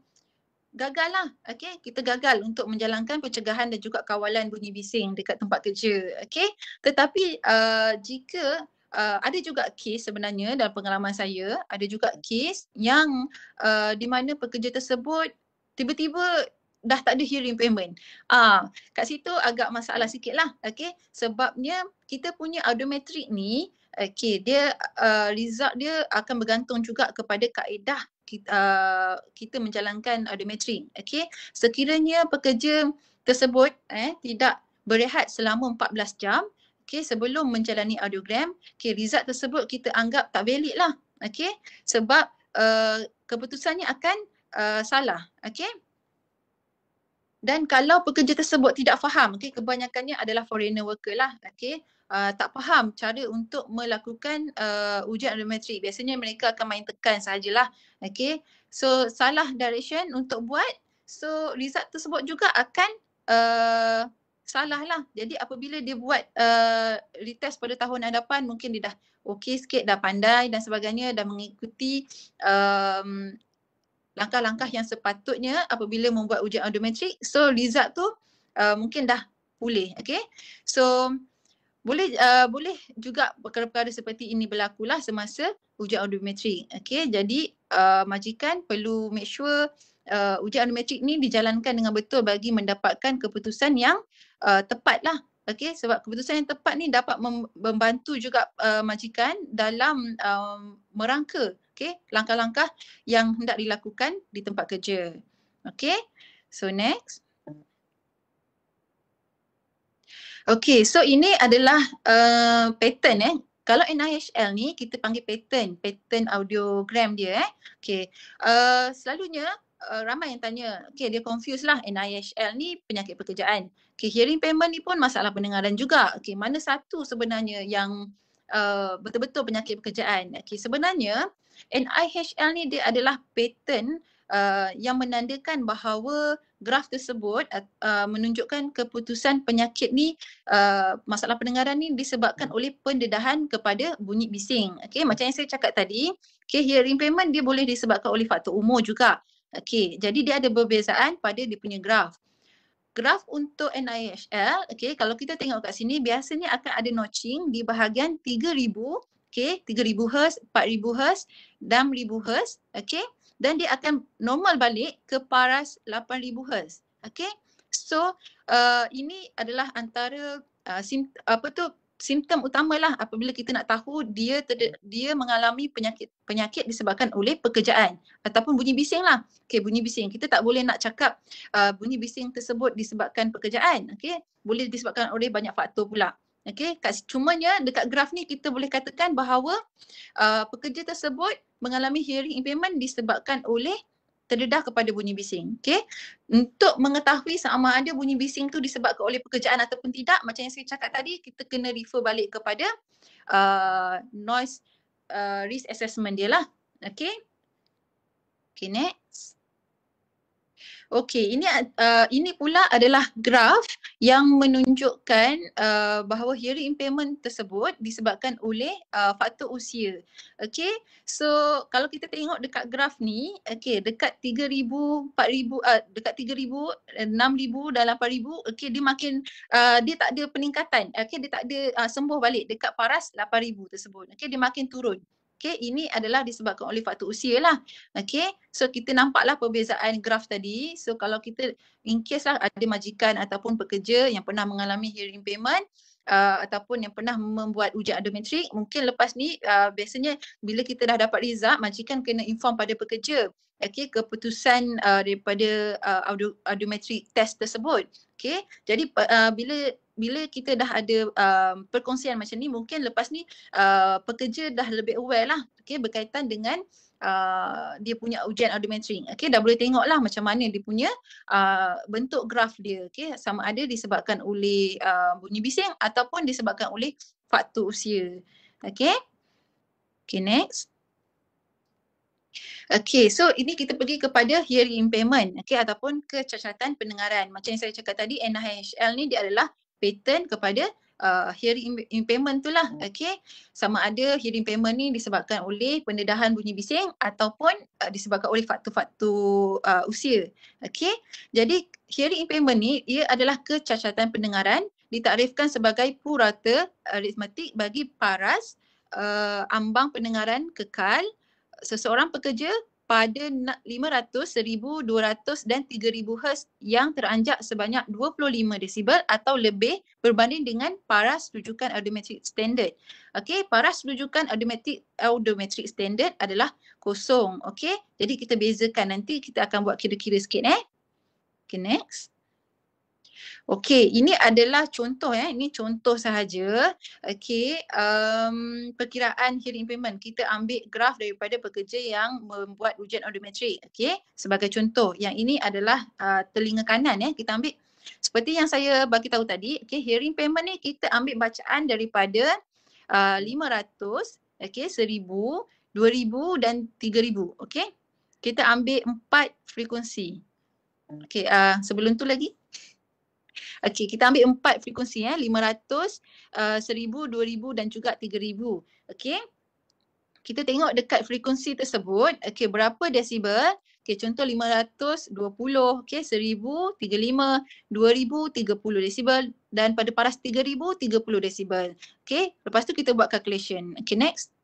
gagal lah. Okay? Kita gagal untuk menjalankan pencegahan dan juga kawalan bunyi bising dekat tempat kerja. Okay? Tetapi uh, jika uh, ada juga kes sebenarnya dalam pengalaman saya, ada juga kes yang uh, di mana pekerja tersebut tiba-tiba dah tak ada hearing payment. Ah, uh, kat situ agak masalah sikit lah. Okay? Sebabnya kita punya audiometric ni Okay, dia uh, result dia akan bergantung juga kepada kaedah kita, uh, kita menjalankan audiometri. Okay, sekiranya pekerja tersebut eh tidak berehat selama 14 jam, okay, sebelum menjalani audiogram, okey result tersebut kita anggap tak valid lah. Okey, sebab uh, keputusannya akan uh, salah. Okay, Dan kalau pekerja tersebut tidak faham, okay, kebanyakannya adalah foreigner worker lah. Okay uh, tak faham cara untuk melakukan uh, ujian endometrik. Biasanya mereka akan main tekan sajalah. Okay. So salah direction untuk buat. So result tersebut juga akan uh, salah lah. Jadi apabila dia buat uh, retest pada tahun hadapan mungkin dia dah okey sikit, dah pandai dan sebagainya, dah mengikuti um, langkah-langkah yang sepatutnya apabila membuat ujian endometrik. So result tu uh, mungkin dah pulih. Okay. So boleh uh, boleh juga perkara-perkara seperti ini berlakulah semasa ujian audiometri. Okey, jadi uh, majikan perlu make sure uh, ujian audiometri ni dijalankan dengan betul bagi mendapatkan keputusan yang uh, tepatlah. Okey, sebab keputusan yang tepat ni dapat mem- membantu juga uh, majikan dalam um, merangka okey langkah-langkah yang hendak dilakukan di tempat kerja. Okey. So next Okay, so ini adalah uh, pattern eh. Kalau NIHL ni kita panggil pattern, pattern audiogram dia eh. Okay, uh, selalunya uh, ramai yang tanya, okay dia confuse lah NIHL ni penyakit pekerjaan. Okay, hearing payment ni pun masalah pendengaran juga. Okay, mana satu sebenarnya yang uh, betul-betul penyakit pekerjaan? Okay, sebenarnya NIHL ni dia adalah pattern uh, yang menandakan bahawa graf tersebut uh, menunjukkan keputusan penyakit ni uh, masalah pendengaran ni disebabkan oleh pendedahan kepada bunyi bising. Okey macam yang saya cakap tadi, okay, hearing impairment dia boleh disebabkan oleh faktor umur juga. Okey, jadi dia ada perbezaan pada dia punya graf. Graf untuk NIHL, okey kalau kita tengok kat sini biasanya akan ada notching di bahagian 3000, okey 3000 Hz, 4000 Hz dan 1000 Hz, okey dan dia akan normal balik ke paras 8000 Hz. Okay. So uh, ini adalah antara uh, sim, apa tu simptom utamalah apabila kita nak tahu dia ter, dia mengalami penyakit penyakit disebabkan oleh pekerjaan ataupun bunyi bising lah. Okay, bunyi bising. Kita tak boleh nak cakap uh, bunyi bising tersebut disebabkan pekerjaan. Okay, boleh disebabkan oleh banyak faktor pula. Okey, kat cumanya dekat graf ni kita boleh katakan bahawa uh, pekerja tersebut mengalami hearing impairment disebabkan oleh terdedah kepada bunyi bising. Okey. Untuk mengetahui sama ada bunyi bising tu disebabkan oleh pekerjaan ataupun tidak, macam yang saya cakap tadi, kita kena refer balik kepada uh, noise uh, risk assessment dia lah. Okey. Okey, next. Okey, ini uh, ini pula adalah graf yang menunjukkan uh, bahawa hearing impairment tersebut disebabkan oleh uh, faktor usia. Okey, so kalau kita tengok dekat graf ni, okey, dekat 3000, 4000, uh, dekat 3000, 6000 dan 8000, okey, dia makin uh, dia tak ada peningkatan. Okey, dia tak ada uh, sembuh balik dekat paras 8000 tersebut. Okey, dia makin turun. Okay, ini adalah disebabkan oleh faktor usia lah. Okay, so kita nampaklah perbezaan graf tadi. So kalau kita in case lah ada majikan ataupun pekerja yang pernah mengalami hearing payment uh, ataupun yang pernah membuat ujian adometrik, mungkin lepas ni uh, biasanya bila kita dah dapat result, majikan kena inform pada pekerja okay, keputusan uh, daripada uh, audiometrik test tersebut. Okay, jadi uh, bila bila kita dah ada um, perkongsian macam ni mungkin lepas ni uh, pekerja dah lebih aware lah okay, berkaitan dengan uh, dia punya ujian audiometering. Okay, dah boleh tengok lah macam mana dia punya uh, bentuk graf dia. Okay, sama ada disebabkan oleh uh, bunyi bising ataupun disebabkan oleh faktor usia. Okay. Okay, next. Okay, so ini kita pergi kepada hearing impairment okay, ataupun kecacatan pendengaran. Macam yang saya cakap tadi, NIHL ni dia adalah patent kepada uh, hearing impairment tu lah. Hmm. Okay. Sama ada hearing impairment ni disebabkan oleh pendedahan bunyi bising ataupun uh, disebabkan oleh faktor-faktor uh, usia. Okay. Jadi hearing impairment ni ia adalah kecacatan pendengaran ditakrifkan sebagai purata aritmatik bagi paras uh, ambang pendengaran kekal seseorang pekerja pada 500, 1200 dan 3000 Hz yang teranjak sebanyak 25 desibel atau lebih berbanding dengan paras rujukan audiometric standard. Okey, paras rujukan audiometric audiometric standard adalah kosong. Okey, jadi kita bezakan nanti kita akan buat kira-kira sikit eh. Okay, next. Okey, ini adalah contoh eh. Ini contoh sahaja. Okey, um, perkiraan hearing impairment. Kita ambil graf daripada pekerja yang membuat ujian audiometrik. Okey, sebagai contoh. Yang ini adalah uh, telinga kanan eh. Kita ambil seperti yang saya bagi tahu tadi, okay, hearing impairment ni kita ambil bacaan daripada uh, 500, okay, 1000, 2000 dan 3000, okay? Kita ambil empat frekuensi. Okay, uh, sebelum tu lagi, Okey, kita ambil empat frekuensi ya, ratus, eh, seribu, dua ribu dan juga tiga ribu. Okey. Kita tengok dekat frekuensi tersebut, okey berapa desibel? Okey, contoh lima ratus dua puluh. okey seribu tiga lima, dua ribu tiga puluh desibel dan pada paras tiga ribu tiga puluh desibel. Okey, lepas tu kita buat calculation. Okey, next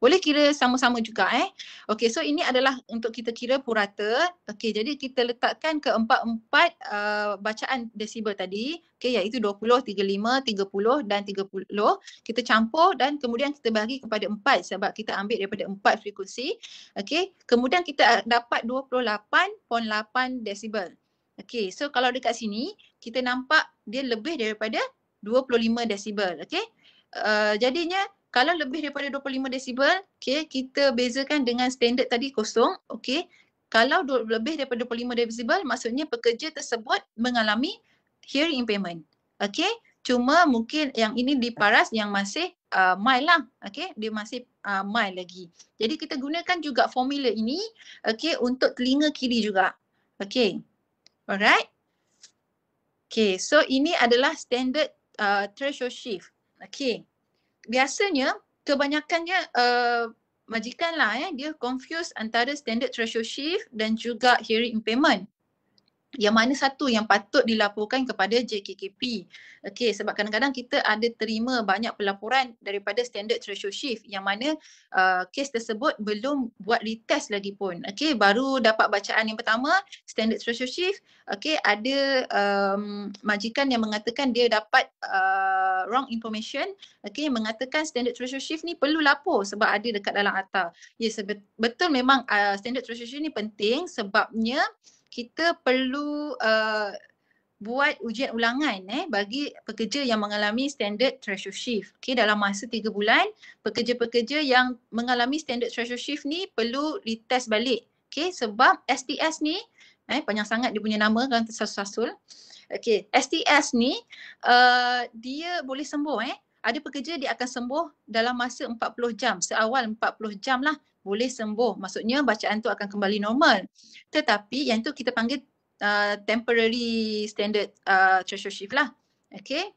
boleh kira sama-sama juga eh. okay so ini adalah untuk kita kira purata. okay jadi kita letakkan keempat-empat uh, bacaan desibel tadi. Okey iaitu 20, 35, 30 dan 30. Kita campur dan kemudian kita bagi kepada empat sebab kita ambil daripada empat frekuensi. okay kemudian kita dapat 28.8 desibel. okay so kalau dekat sini kita nampak dia lebih daripada 25 desibel. okay Uh, jadinya kalau lebih daripada 25 desibel, okay, kita bezakan dengan standard tadi kosong, okay. Kalau lebih daripada 25 desibel, maksudnya pekerja tersebut mengalami hearing impairment. Okay, cuma mungkin yang ini diparas yang masih uh, mild lah, okay, dia masih uh, mild lagi. Jadi kita gunakan juga formula ini, okay, untuk telinga kiri juga. Okay, alright. Okay, so ini adalah standard uh, threshold shift. Okay, biasanya kebanyakannya uh, majikan lah eh, dia confuse antara standard threshold shift dan juga hearing impairment yang mana satu yang patut dilaporkan kepada JKKP. Okey sebab kadang-kadang kita ada terima banyak pelaporan daripada standard threshold shift yang mana uh, kes tersebut belum buat retest lagi pun. Okey baru dapat bacaan yang pertama standard threshold shift. Okey ada um, majikan yang mengatakan dia dapat uh, wrong information. Okey mengatakan standard threshold shift ni perlu lapor sebab ada dekat dalam akta. Ya yes, betul memang uh, standard threshold shift ni penting sebabnya kita perlu uh, buat ujian ulangan eh bagi pekerja yang mengalami standard threshold shift. Okey dalam masa tiga bulan pekerja-pekerja yang mengalami standard threshold shift ni perlu retest balik. Okey sebab STS ni eh panjang sangat dia punya nama kan tersasul-sasul. Okey STS ni uh, dia boleh sembuh eh. Ada pekerja dia akan sembuh dalam masa 40 jam, seawal 40 jam lah boleh sembuh. Maksudnya bacaan tu akan kembali normal. Tetapi yang tu kita panggil uh, temporary standard uh, threshold shift lah. Okay.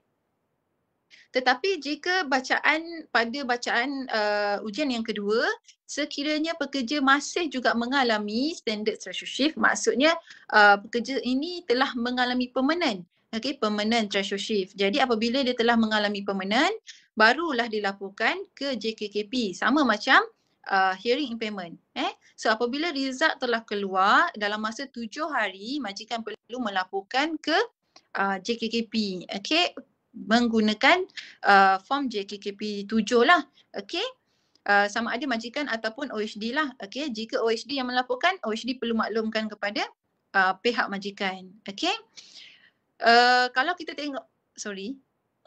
Tetapi jika bacaan pada bacaan uh, ujian yang kedua, sekiranya pekerja masih juga mengalami standard threshold shift, maksudnya uh, pekerja ini telah mengalami permanent. Okay, permanent threshold shift. Jadi apabila dia telah mengalami permanent, barulah dilaporkan ke JKKP. Sama macam uh, hearing impairment. Eh? So apabila result telah keluar dalam masa tujuh hari majikan perlu melaporkan ke uh, JKKP. Okay? Menggunakan uh, form JKKP tujuh lah. Okay? Uh, sama ada majikan ataupun OHD lah. Okay? Jika OHD yang melaporkan, OHD perlu maklumkan kepada uh, pihak majikan. Okay? Uh, kalau kita tengok, sorry,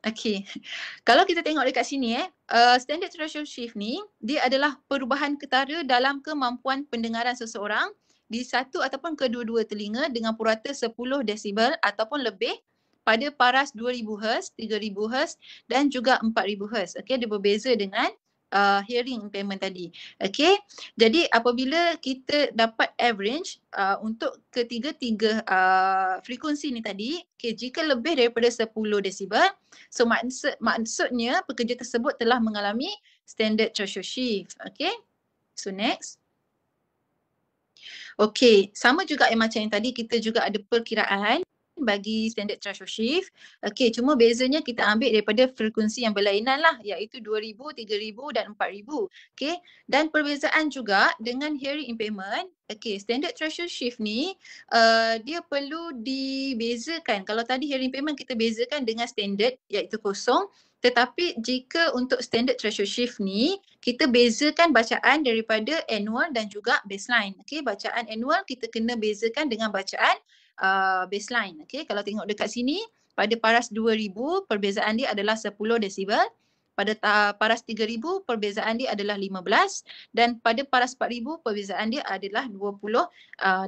Okay. Kalau kita tengok dekat sini eh, uh, standard threshold shift ni dia adalah perubahan ketara dalam kemampuan pendengaran seseorang di satu ataupun kedua-dua telinga dengan purata 10 desibel ataupun lebih pada paras 2000 Hz, 3000 Hz dan juga 4000 Hz. Okey, dia berbeza dengan uh, hearing impairment tadi. Okay, jadi apabila kita dapat average uh, untuk ketiga-tiga uh, frekuensi ni tadi, okay, jika lebih daripada 10 desibel, so maksud, maksudnya pekerja tersebut telah mengalami standard Choshu shift. Okay, so next. Okay, sama juga yang macam yang tadi kita juga ada perkiraan bagi standard thrust or shift. okay, cuma bezanya kita ambil daripada frekuensi yang berlainan lah iaitu 2000, 3000 dan 4000. okay. dan perbezaan juga dengan hearing impairment. okay, standard thrust or shift ni uh, dia perlu dibezakan. Kalau tadi hearing impairment kita bezakan dengan standard iaitu kosong. Tetapi jika untuk standard threshold shift ni, kita bezakan bacaan daripada annual dan juga baseline. okay, bacaan annual kita kena bezakan dengan bacaan uh, baseline. Okay, kalau tengok dekat sini pada paras 2000 perbezaan dia adalah 10 desibel. Pada ta- paras 3000 perbezaan dia adalah 15 dan pada paras 4000 perbezaan dia adalah 20 uh,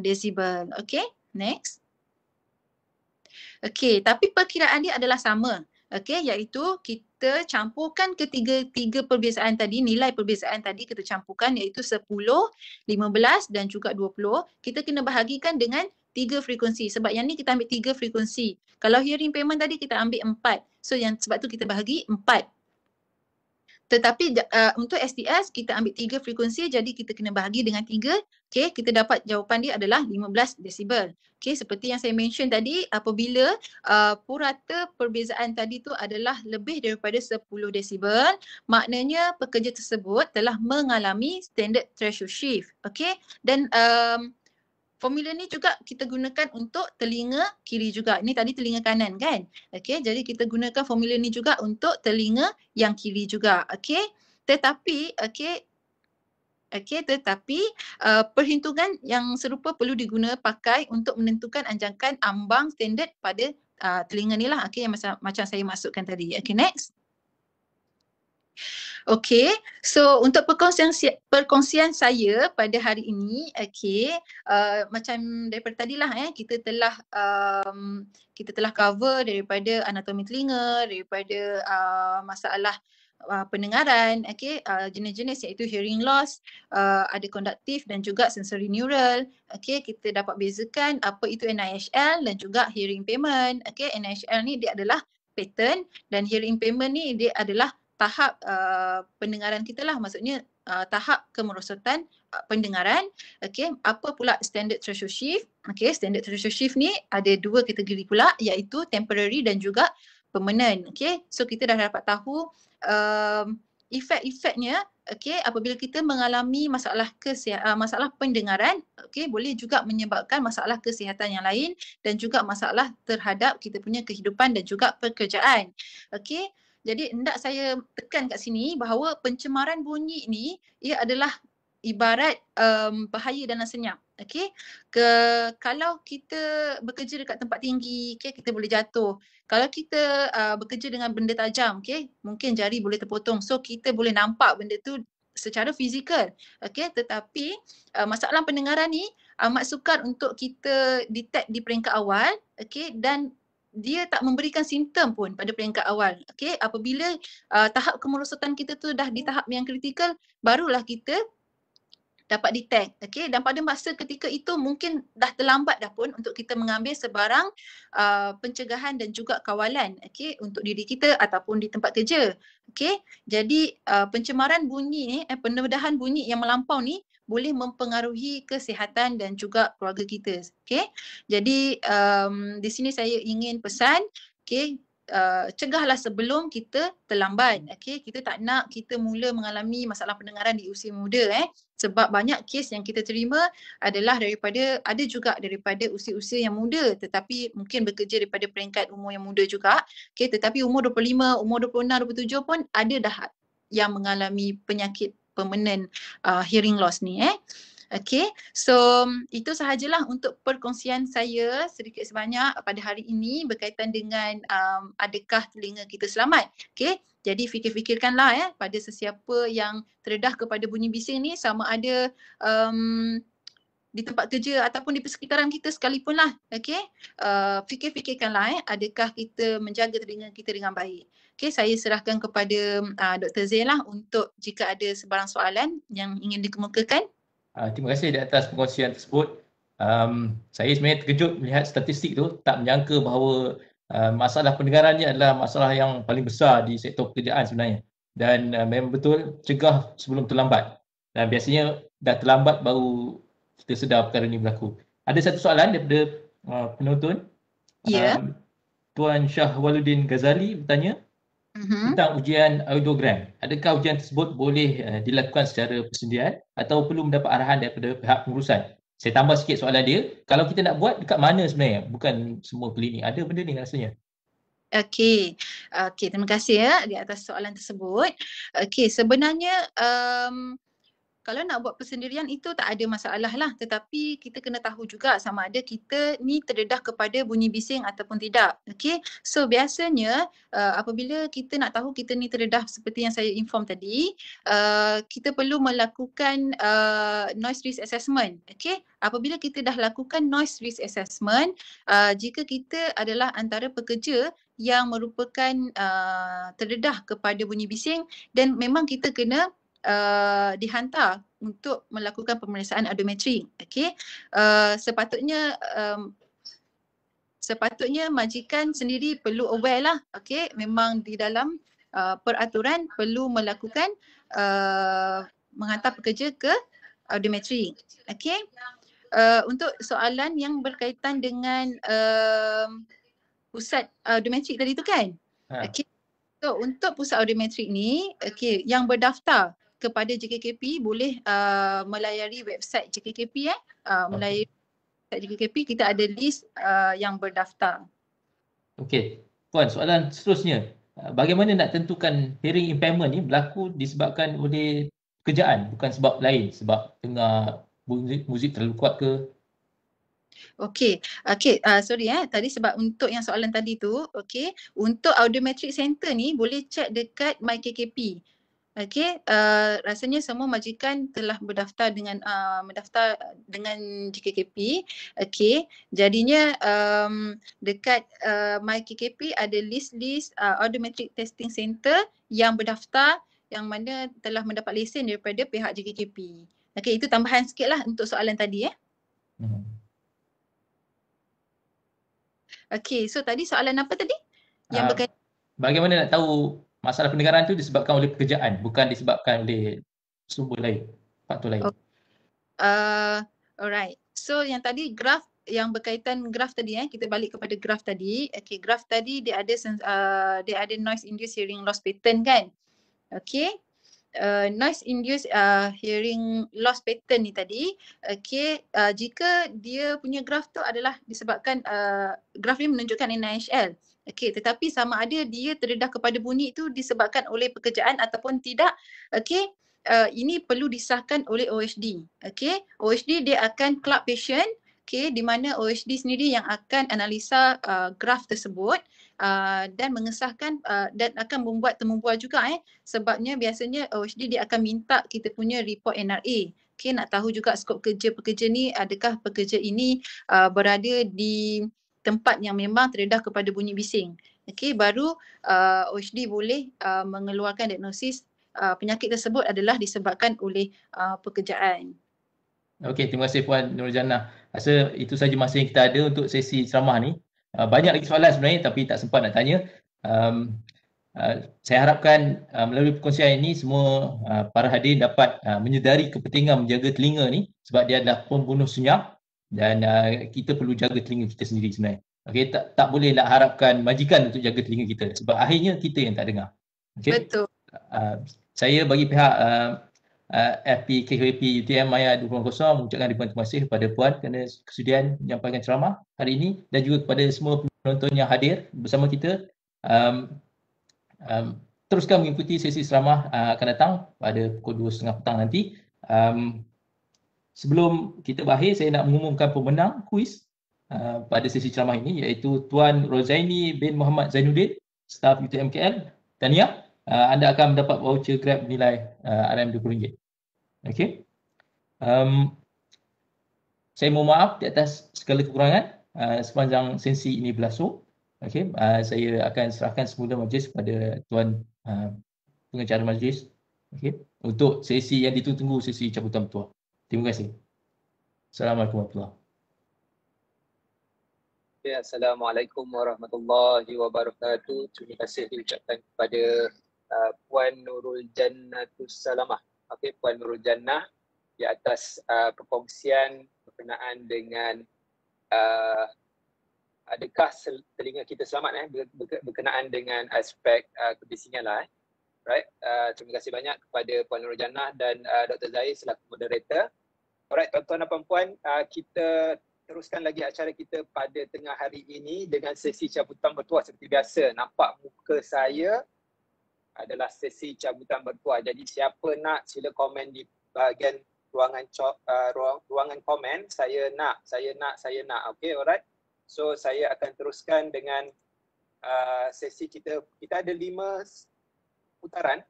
desibel. Okay, next. Okay, tapi perkiraan dia adalah sama. Okay, iaitu kita campurkan ketiga-tiga perbezaan tadi, nilai perbezaan tadi kita campurkan iaitu 10, 15 dan juga 20. Kita kena bahagikan dengan tiga frekuensi sebab yang ni kita ambil tiga frekuensi kalau hearing payment tadi kita ambil empat so yang sebab tu kita bahagi empat tetapi uh, untuk STS kita ambil tiga frekuensi jadi kita kena bahagi dengan tiga okay? kita dapat jawapan dia adalah 15 desibel Okay, seperti yang saya mention tadi apabila uh, purata perbezaan tadi tu adalah lebih daripada 10 desibel maknanya pekerja tersebut telah mengalami standard threshold shift okay? dan um, formula ni juga kita gunakan untuk telinga kiri juga. Ini tadi telinga kanan kan? Okey, jadi kita gunakan formula ni juga untuk telinga yang kiri juga. Okey. Tetapi, okey. Okey, tetapi uh, perhitungan yang serupa perlu diguna pakai untuk menentukan anjakan ambang standard pada uh, telinga ni lah. Okey, yang macam, macam saya masukkan tadi. Okey, next. Okay, so untuk perkongsian, perkongsian saya pada hari ini, okay, uh, macam daripada tadi lah, eh, kita telah um, kita telah cover daripada anatomi telinga, daripada uh, masalah Uh, pendengaran, okay, uh, jenis-jenis iaitu hearing loss, uh, ada konduktif dan juga sensory neural, okay, kita dapat bezakan apa itu NIHL dan juga hearing payment, okay, NIHL ni dia adalah pattern dan hearing payment ni dia adalah tahap uh, pendengaran kita lah maksudnya uh, tahap kemerosotan uh, pendengaran okey apa pula standard threshold shift okey standard threshold shift ni ada dua kategori pula iaitu temporary dan juga permanent okey so kita dah dapat tahu um, efek-efeknya okey apabila kita mengalami masalah kesihatan uh, masalah pendengaran okey boleh juga menyebabkan masalah kesihatan yang lain dan juga masalah terhadap kita punya kehidupan dan juga pekerjaan okey jadi hendak saya tekan kat sini bahawa pencemaran bunyi ni ia adalah ibarat um, bahaya dan senyap. Okey. Ke kalau kita bekerja dekat tempat tinggi, okey kita boleh jatuh. Kalau kita uh, bekerja dengan benda tajam, okey, mungkin jari boleh terpotong. So kita boleh nampak benda tu secara fizikal. Okey, tetapi uh, masalah pendengaran ni amat sukar untuk kita detect di peringkat awal, okey dan dia tak memberikan simptom pun pada peringkat awal. Okey, apabila uh, tahap kemerosotan kita tu dah di tahap yang kritikal, barulah kita dapat detect. Okey, dan pada masa ketika itu mungkin dah terlambat dah pun untuk kita mengambil sebarang uh, pencegahan dan juga kawalan, okey, untuk diri kita ataupun di tempat kerja. Okey, jadi uh, pencemaran bunyi ni, eh, pendedahan bunyi yang melampau ni boleh mempengaruhi kesihatan dan juga keluarga kita. Okay. Jadi um, di sini saya ingin pesan, okay, uh, eh, cegahlah sebelum kita terlambat. Okay. Kita tak nak kita mula mengalami masalah pendengaran di usia muda. Eh. Sebab banyak kes yang kita terima adalah daripada, ada juga daripada usia-usia yang muda tetapi mungkin bekerja daripada peringkat umur yang muda juga. Okay. Tetapi umur 25, umur 26, 27 pun ada dah yang mengalami penyakit permanent uh, hearing loss ni eh. Okay, so um, itu sahajalah untuk perkongsian saya sedikit sebanyak pada hari ini berkaitan dengan um, adakah telinga kita selamat. Okay, jadi fikir-fikirkanlah eh, pada sesiapa yang terdedah kepada bunyi bising ni sama ada um, di tempat kerja ataupun di persekitaran kita sekalipun lah. Okay, uh, fikir-fikirkanlah eh, adakah kita menjaga telinga kita dengan baik. Okay, saya serahkan kepada uh, ah, Dr. Zain lah untuk jika ada sebarang soalan yang ingin dikemukakan. Uh, terima kasih di atas pengkongsian tersebut. Um, saya sebenarnya terkejut melihat statistik tu, tak menyangka bahawa uh, masalah pendengaran ni adalah masalah yang paling besar di sektor pekerjaan sebenarnya. Dan uh, memang betul, cegah sebelum terlambat. Dan biasanya dah terlambat baru kita sedar perkara ini berlaku. Ada satu soalan daripada uh, penonton. Ya. Yeah. Um, Tuan Syah Waludin Ghazali bertanya, huh mm-hmm. tentang ujian audiogram. Adakah ujian tersebut boleh uh, dilakukan secara persendian atau perlu mendapat arahan daripada pihak pengurusan? Saya tambah sikit soalan dia. Kalau kita nak buat dekat mana sebenarnya? Bukan semua klinik ada benda ni rasanya. Okay, okay terima kasih ya di atas soalan tersebut. Okay, sebenarnya um, kalau nak buat persendirian itu tak ada masalah lah tetapi kita kena tahu juga sama ada kita ni terdedah kepada bunyi bising ataupun tidak okey so biasanya uh, apabila kita nak tahu kita ni terdedah seperti yang saya inform tadi uh, kita perlu melakukan uh, noise risk assessment okey apabila kita dah lakukan noise risk assessment uh, jika kita adalah antara pekerja yang merupakan uh, terdedah kepada bunyi bising dan memang kita kena Uh, dihantar untuk melakukan pemeriksaan adometri. Okey. Uh, sepatutnya um, sepatutnya majikan sendiri perlu aware lah. Okey, memang di dalam uh, peraturan perlu melakukan uh, menghantar pekerja ke audiometri. Okey. Uh, untuk soalan yang berkaitan dengan uh, pusat audiometri tadi tu kan? Ha. Okey. So, untuk pusat audiometri ni, okey, yang berdaftar kepada JKKP boleh uh, melayari website JKKP eh uh, melayari okay. website JKKP kita ada list uh, yang berdaftar. Okey. Puan, soalan seterusnya. Uh, bagaimana nak tentukan hearing impairment ni berlaku disebabkan oleh kerjaan bukan sebab lain sebab tengah muzik, muzik terlalu kuat ke? Okey, okey, uh, sorry eh. Tadi sebab untuk yang soalan tadi tu, okey, untuk audiometric center ni boleh check dekat MyKKP. Okey, uh, rasanya semua majikan telah berdaftar dengan uh, mendaftar dengan JKKP. Okey, jadinya um, dekat uh, My KKP ada list-list uh, Automatic Testing Center yang berdaftar yang mana telah mendapat lesen daripada pihak JKKP. Okey, itu tambahan sikitlah untuk soalan tadi eh. Okey, so tadi soalan apa tadi? Yang uh, berkaitan Bagaimana nak tahu masalah pendengaran tu disebabkan oleh pekerjaan bukan disebabkan oleh sumber lain faktor lain. Oh. Uh, alright. So yang tadi graf yang berkaitan graf tadi eh kita balik kepada graf tadi. Okay graf tadi dia ada uh, dia ada noise induced hearing loss pattern kan? Okay. Uh, noise induced uh, hearing loss pattern ni tadi okay uh, jika dia punya graf tu adalah disebabkan uh, graf ni menunjukkan NIHL Okey, tetapi sama ada dia terdedah kepada bunyi itu disebabkan oleh pekerjaan ataupun tidak, okey, uh, ini perlu disahkan oleh OHD. Okey, OHD dia akan club patient, okey, di mana OHD sendiri yang akan analisa uh, graf tersebut. Uh, dan mengesahkan uh, dan akan membuat temubual juga eh sebabnya biasanya OHD dia akan minta kita punya report NRA okey nak tahu juga skop kerja pekerja ni adakah pekerja ini uh, berada di tempat yang memang terdedah kepada bunyi bising. Okey, baru uh, OHD boleh uh, mengeluarkan diagnosis uh, penyakit tersebut adalah disebabkan oleh uh, pekerjaan. Okey, terima kasih Puan Nurjana. Rasa itu saja masa yang kita ada untuk sesi ceramah ni. Uh, banyak lagi soalan sebenarnya tapi tak sempat nak tanya. Um, uh, saya harapkan uh, melalui perkongsian ini semua uh, para hadirin dapat uh, menyedari kepentingan menjaga telinga ni sebab dia adalah pembunuh senyap dan uh, kita perlu jaga telinga kita sendiri sebenarnya. Okey tak tak boleh nak lah harapkan majikan untuk jaga telinga kita sebab akhirnya kita yang tak dengar. Okay? Betul. Uh, saya bagi pihak uh, uh, FP KKP UTM Maya 2.0 mengucapkan ribuan terima kasih kepada puan kerana kesudian menyampaikan ceramah hari ini dan juga kepada semua penonton yang hadir bersama kita. Um, um, teruskan mengikuti sesi ceramah uh, akan datang pada pukul 2.30 petang nanti. Um, sebelum kita berakhir saya nak mengumumkan pemenang kuis uh, pada sesi ceramah ini iaitu Tuan Rozaini bin Muhammad Zainuddin staf UTMKL Tania uh, anda akan mendapat voucher Grab nilai uh, RM20. Okay. Um, saya mohon maaf di atas segala kekurangan uh, sepanjang sesi ini berlangsung. Okay, uh, saya akan serahkan semula majlis kepada tuan uh, pengacara majlis Okay, untuk sesi yang ditunggu sesi cabutan petua. Terima kasih. Assalamualaikum warahmatullahi wabarakatuh. Ya, Assalamualaikum warahmatullahi wabarakatuh. Terima kasih diucapkan kepada uh, Puan Nurul Jannah Tussalamah. Okay, Puan Nurul Jannah di atas uh, perkongsian berkenaan dengan uh, adakah telinga kita selamat eh berkenaan dengan aspek uh, kebisingan lah eh. Right. Uh, terima kasih banyak kepada Puan Nurul Jannah dan uh, Dr. Zahir selaku moderator. Alright tuan-tuan dan puan-puan, uh, kita teruskan lagi acara kita pada tengah hari ini dengan sesi cabutan bertuah seperti biasa. Nampak muka saya adalah sesi cabutan bertuah. Jadi siapa nak sila komen di bahagian ruangan co- uh, ruang, ruangan komen. Saya nak, saya nak, saya nak. Okay alright. So saya akan teruskan dengan uh, sesi kita. Kita ada lima putaran.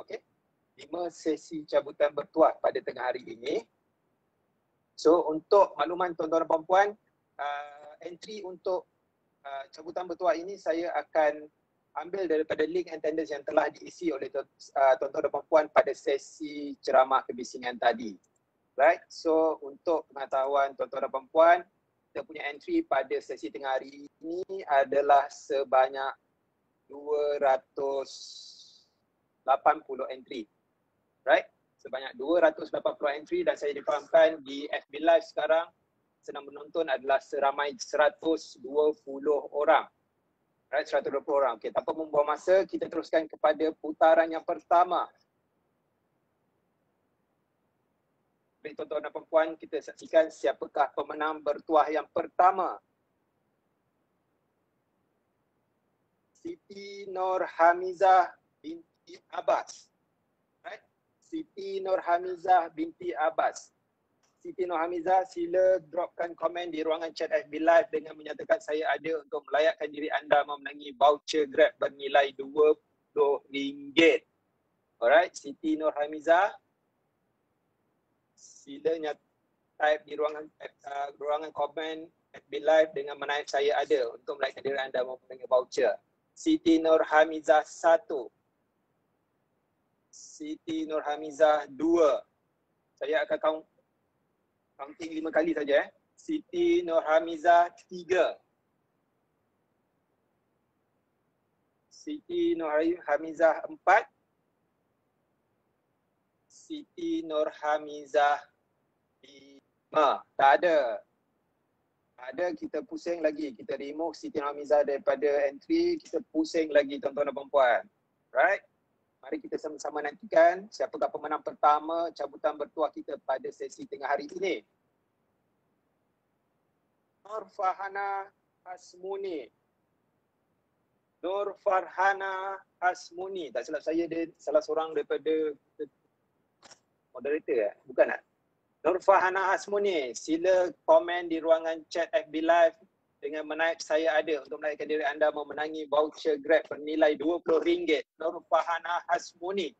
Okay. Lima sesi cabutan bertuah pada tengah hari ini. So untuk makluman tuan-tuan dan puan uh, entry untuk uh, cabutan bertuah ini saya akan ambil daripada link attendance yang telah diisi oleh tu, uh, tuan-tuan dan puan pada sesi ceramah kebisingan tadi. Right? So untuk pengetahuan tuan-tuan dan puan kita punya entry pada sesi tengah hari ini adalah sebanyak 280 entry. Right? sebanyak 280 entry dan saya difahamkan di FB Live sekarang senang menonton adalah seramai 120 orang. Eh, right, 120 orang. Okay, tanpa membuang masa, kita teruskan kepada putaran yang pertama. Baik tuan-tuan dan perempuan, kita saksikan siapakah pemenang bertuah yang pertama. Siti Nur Hamizah binti Abbas. Siti Nur Hamizah binti Abbas. Siti Nur Hamizah, sila dropkan komen di ruangan chat FB Live dengan menyatakan saya ada untuk melayakkan diri anda memenangi voucher Grab bernilai RM20. Alright, Siti Nur Hamizah. Sila nyat type di ruangan uh, ruangan komen FB Live dengan menaik saya ada untuk melayakkan diri anda memenangi voucher. Siti Nur Hamizah Siti Nurhamizah 2. Saya akan count counting lima kali saja eh. Siti Nurhamizah 3. Siti Nurhamizah 4. Siti Nurhamizah lima Tak ada. Tak ada kita pusing lagi. Kita remove Siti Nurhamizah daripada entry. Kita pusing lagi tuan-tuan dan perempuan. Right? Mari kita sama-sama nantikan siapakah pemenang pertama cabutan bertuah kita pada sesi tengah hari ini. Nur Farhana Hasmuni. Nur Farhana Hasmuni. Tak salah saya dia salah seorang daripada moderator eh? Bukan tak? Nur Farhana Hasmuni. Sila komen di ruangan chat FB Live dengan menaik saya ada untuk menaikkan diri anda memenangi voucher Grab bernilai RM20 Nur Farhana Hasmuni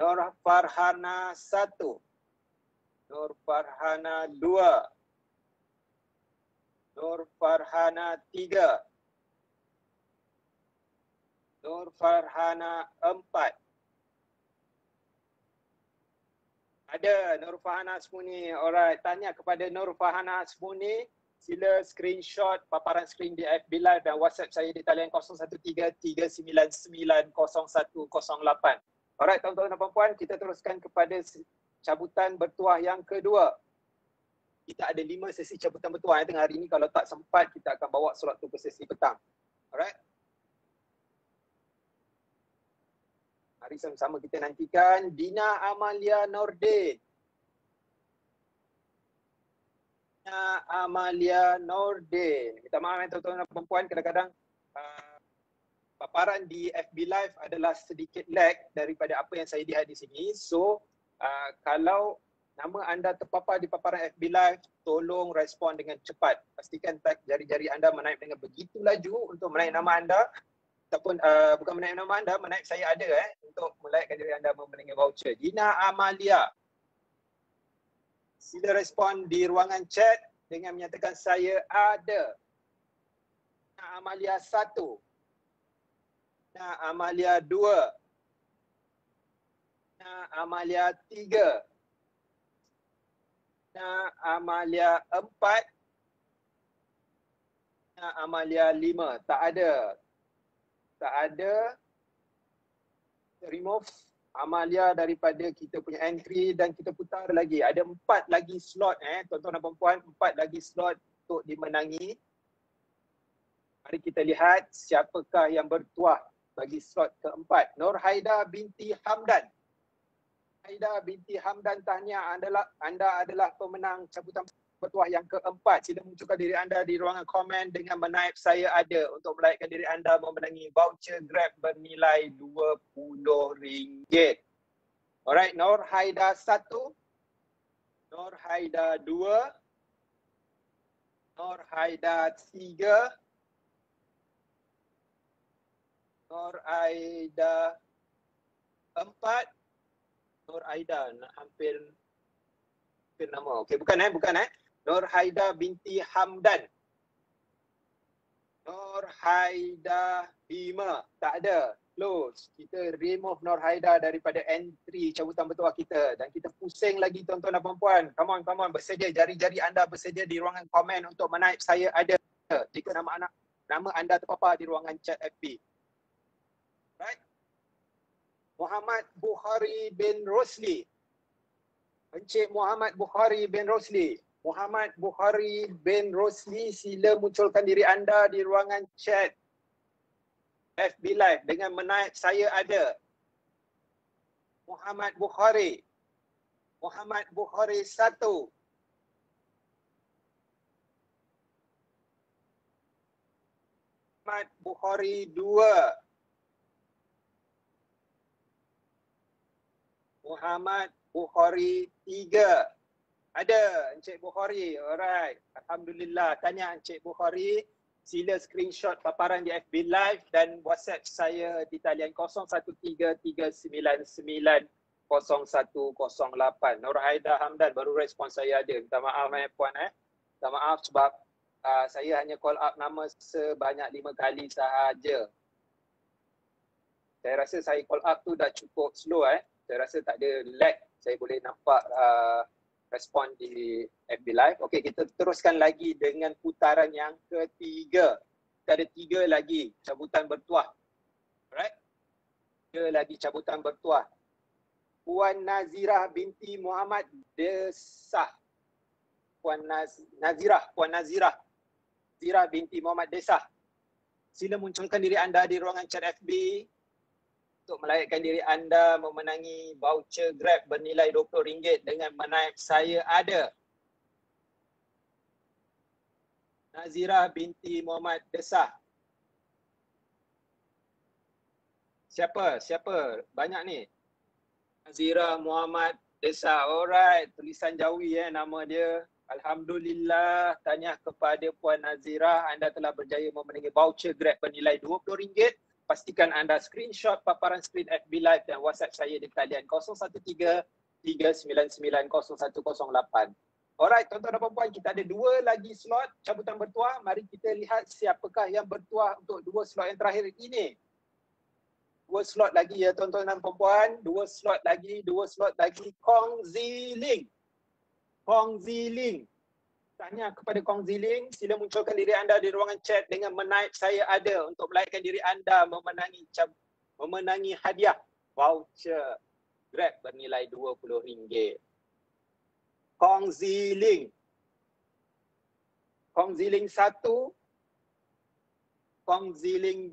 Nur Farhana 1 Nur Farhana 2 Nur Farhana 3 Nur Farhana 4 ada Nur Fahana Semuni. Alright, tanya kepada Nur Fahana Semuni sila screenshot paparan screen di FB Live dan WhatsApp saya di talian 0133990108. Alright, tuan-tuan dan puan-puan, kita teruskan kepada cabutan bertuah yang kedua. Kita ada lima sesi cabutan bertuah. Ya. Tengah hari ini kalau tak sempat, kita akan bawa surat tu ke sesi petang. Alright. Hari sama-sama kita nantikan Dina Amalia Nordin. Nina Amalia Nordin. Minta maaf ya tuan-tuan dan perempuan kadang-kadang uh, paparan di FB Live adalah sedikit lag daripada apa yang saya lihat di sini. So uh, kalau nama anda terpapar di paparan FB Live, tolong respon dengan cepat. Pastikan tak jari-jari anda menaip dengan begitu laju untuk menaip nama anda ataupun uh, bukan menaip nama anda, menaip saya ada eh untuk melayakkan jari anda memenangi voucher. Dina Amalia sila respon di ruangan chat dengan menyatakan saya ada. Nak Amalia satu. Nak Amalia dua. Nak Amalia tiga. Nak Amalia empat. Nak Amalia lima. Tak ada. Tak ada. Remove. Amalia daripada kita punya entry dan kita putar lagi. Ada empat lagi slot eh, tuan-tuan dan puan empat lagi slot untuk dimenangi. Mari kita lihat siapakah yang bertuah bagi slot keempat. Nur Haida binti Hamdan. Haida binti Hamdan tahniah adalah, anda adalah pemenang cabutan petuah yang keempat. Sila munculkan diri anda di ruangan komen dengan menaip saya ada untuk melayakkan diri anda memenangi voucher Grab bernilai RM20. Alright, Nur Haida 1, Nur Haida 2, Nur Haida 3, Nur Haida 4, Nur Haida hampir hampir nama. Okay, bukan eh, bukan eh. Nur Haida binti Hamdan. Nur Haida Bima. Tak ada. Close. Kita remove Nur Haida daripada entry cabutan bertuah kita. Dan kita pusing lagi tuan-tuan dan puan-puan. Come on, come on. Bersedia jari-jari anda bersedia di ruangan komen untuk menaip saya ada. Jika nama anak nama anda terpapar di ruangan chat FB. Right? Muhammad Bukhari bin Rosli. Encik Muhammad Bukhari bin Rosli. Muhammad Bukhari bin Rosli sila munculkan diri anda di ruangan chat FB Live dengan menaik saya ada Muhammad Bukhari Muhammad Bukhari satu Muhammad Bukhari dua Muhammad Bukhari tiga ada Encik Bukhari. Alright. Alhamdulillah. Tanya Encik Bukhari. Sila screenshot paparan di FB Live dan WhatsApp saya di talian 0133990108. Nur Aida Hamdan baru respon saya ada. Minta maaf eh puan eh. Minta maaf sebab uh, saya hanya call up nama sebanyak lima kali sahaja. Saya rasa saya call up tu dah cukup slow eh. Saya rasa tak ada lag. Saya boleh nampak uh, respon di FB Live. Okey, kita teruskan lagi dengan putaran yang ketiga. Kita ada tiga lagi cabutan bertuah. Alright? Tiga lagi cabutan bertuah. Puan Nazirah binti Muhammad Desah. Puan Naz- Nazirah, Puan Nazirah. Zirah binti Muhammad Desah. Sila munculkan diri anda di ruangan chat FB untuk melayakkan diri anda memenangi voucher Grab bernilai RM20 dengan menaip saya ada. Nazira binti Muhammad Desah. Siapa? Siapa? Banyak ni. Nazira Muhammad Desah. Alright, tulisan jawi eh nama dia. Alhamdulillah, tanya kepada Puan Nazira anda telah berjaya memenangi voucher Grab bernilai RM20 pastikan anda screenshot paparan screen FB Live dan WhatsApp saya di talian 013 3990108. Alright, tuan-tuan dan puan-puan, kita ada dua lagi slot cabutan bertuah. Mari kita lihat siapakah yang bertuah untuk dua slot yang terakhir ini. Dua slot lagi ya tuan-tuan dan puan-puan. Dua slot lagi, dua slot lagi. Kong Zi Ling. Kong Zi Ling tanya kepada Kong Ziling, sila munculkan diri anda di ruangan chat dengan menaip saya ada untuk melayakkan diri anda memenangi cab- memenangi hadiah voucher Grab bernilai RM20. Kong Ziling. Kong Ziling 1. Kong Ziling 2.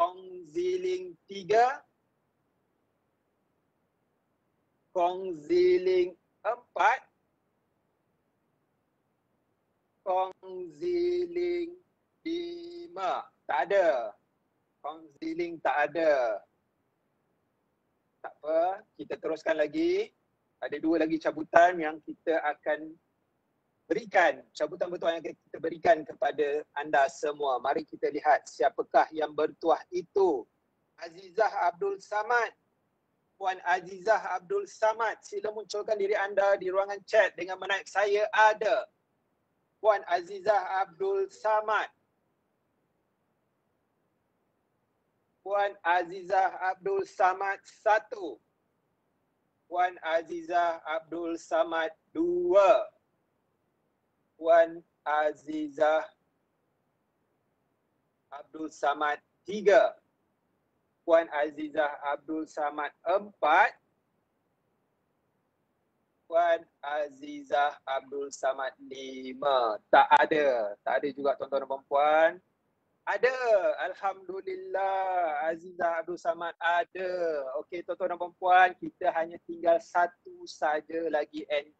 Kong Ziling 3. Kong Ziling empat Kongziling lima tak ada Kongziling tak ada tak apa kita teruskan lagi ada dua lagi cabutan yang kita akan berikan cabutan bertuah yang kita berikan kepada anda semua mari kita lihat siapakah yang bertuah itu Azizah Abdul Samad Puan Azizah Abdul Samad. Sila munculkan diri anda di ruangan chat dengan menaik saya ada Puan Azizah Abdul Samad. Puan Azizah Abdul Samad satu. Puan Azizah Abdul Samad dua. Puan Azizah Abdul Samad tiga. Puan Azizah Abdul Samad empat. Puan Azizah Abdul Samad lima. Tak ada. Tak ada juga tuan-tuan dan perempuan. Ada. Alhamdulillah. Azizah Abdul Samad ada. Okey tuan-tuan dan perempuan. Kita hanya tinggal satu saja lagi. And,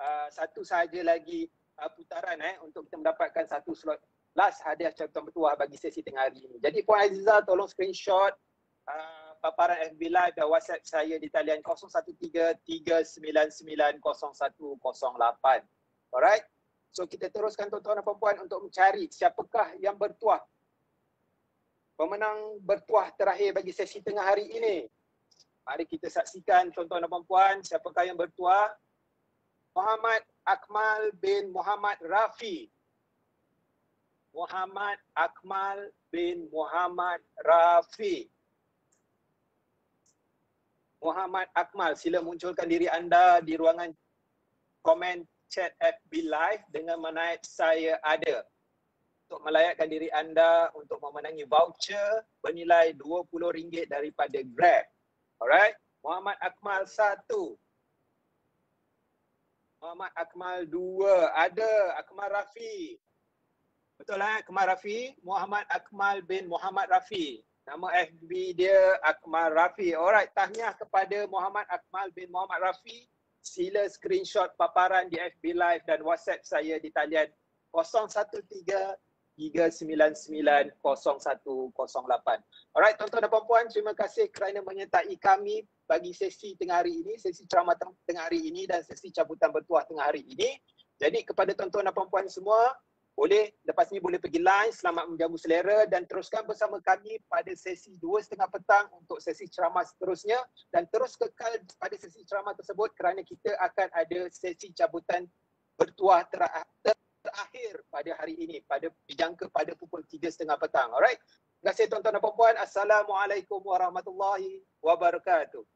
uh, satu saja lagi uh, putaran eh, untuk kita mendapatkan satu slot last hadiah Cabutan Bertuah bagi sesi tengah hari ini. Jadi Puan Azizah tolong screenshot uh, paparan FB Live dan WhatsApp saya di talian 0133990108. Alright. So kita teruskan tuan-tuan dan puan-puan untuk mencari siapakah yang bertuah. Pemenang bertuah terakhir bagi sesi tengah hari ini. Mari kita saksikan tuan-tuan dan puan-puan siapakah yang bertuah. Muhammad Akmal bin Muhammad Rafi. Muhammad Akmal bin Muhammad Rafi. Muhammad Akmal, sila munculkan diri anda di ruangan komen chat FB Live dengan menaik saya ada untuk melayakkan diri anda untuk memenangi voucher bernilai RM20 daripada Grab. Alright. Muhammad Akmal satu. Muhammad Akmal dua. Ada Akmal Rafi. Betul lah Akmal Rafi. Muhammad Akmal bin Muhammad Rafi. Nama FB dia Akmal Rafi. Alright, tahniah kepada Muhammad Akmal bin Muhammad Rafi. Sila screenshot paparan di FB Live dan WhatsApp saya di talian 013-399-0108. Alright, tuan-tuan dan puan-puan, terima kasih kerana menyertai kami bagi sesi tengah hari ini, sesi ceramah tengah hari ini dan sesi cabutan bertuah tengah hari ini. Jadi kepada tuan-tuan dan puan-puan semua, boleh lepas ni boleh pergi line selamat menjamu selera dan teruskan bersama kami pada sesi 2.30 petang untuk sesi ceramah seterusnya dan terus kekal pada sesi ceramah tersebut kerana kita akan ada sesi cabutan bertuah terakhir pada hari ini pada dijangka pada pukul 3.30 petang. Alright. Terima kasih tuan-tuan dan puan-puan. Assalamualaikum warahmatullahi wabarakatuh.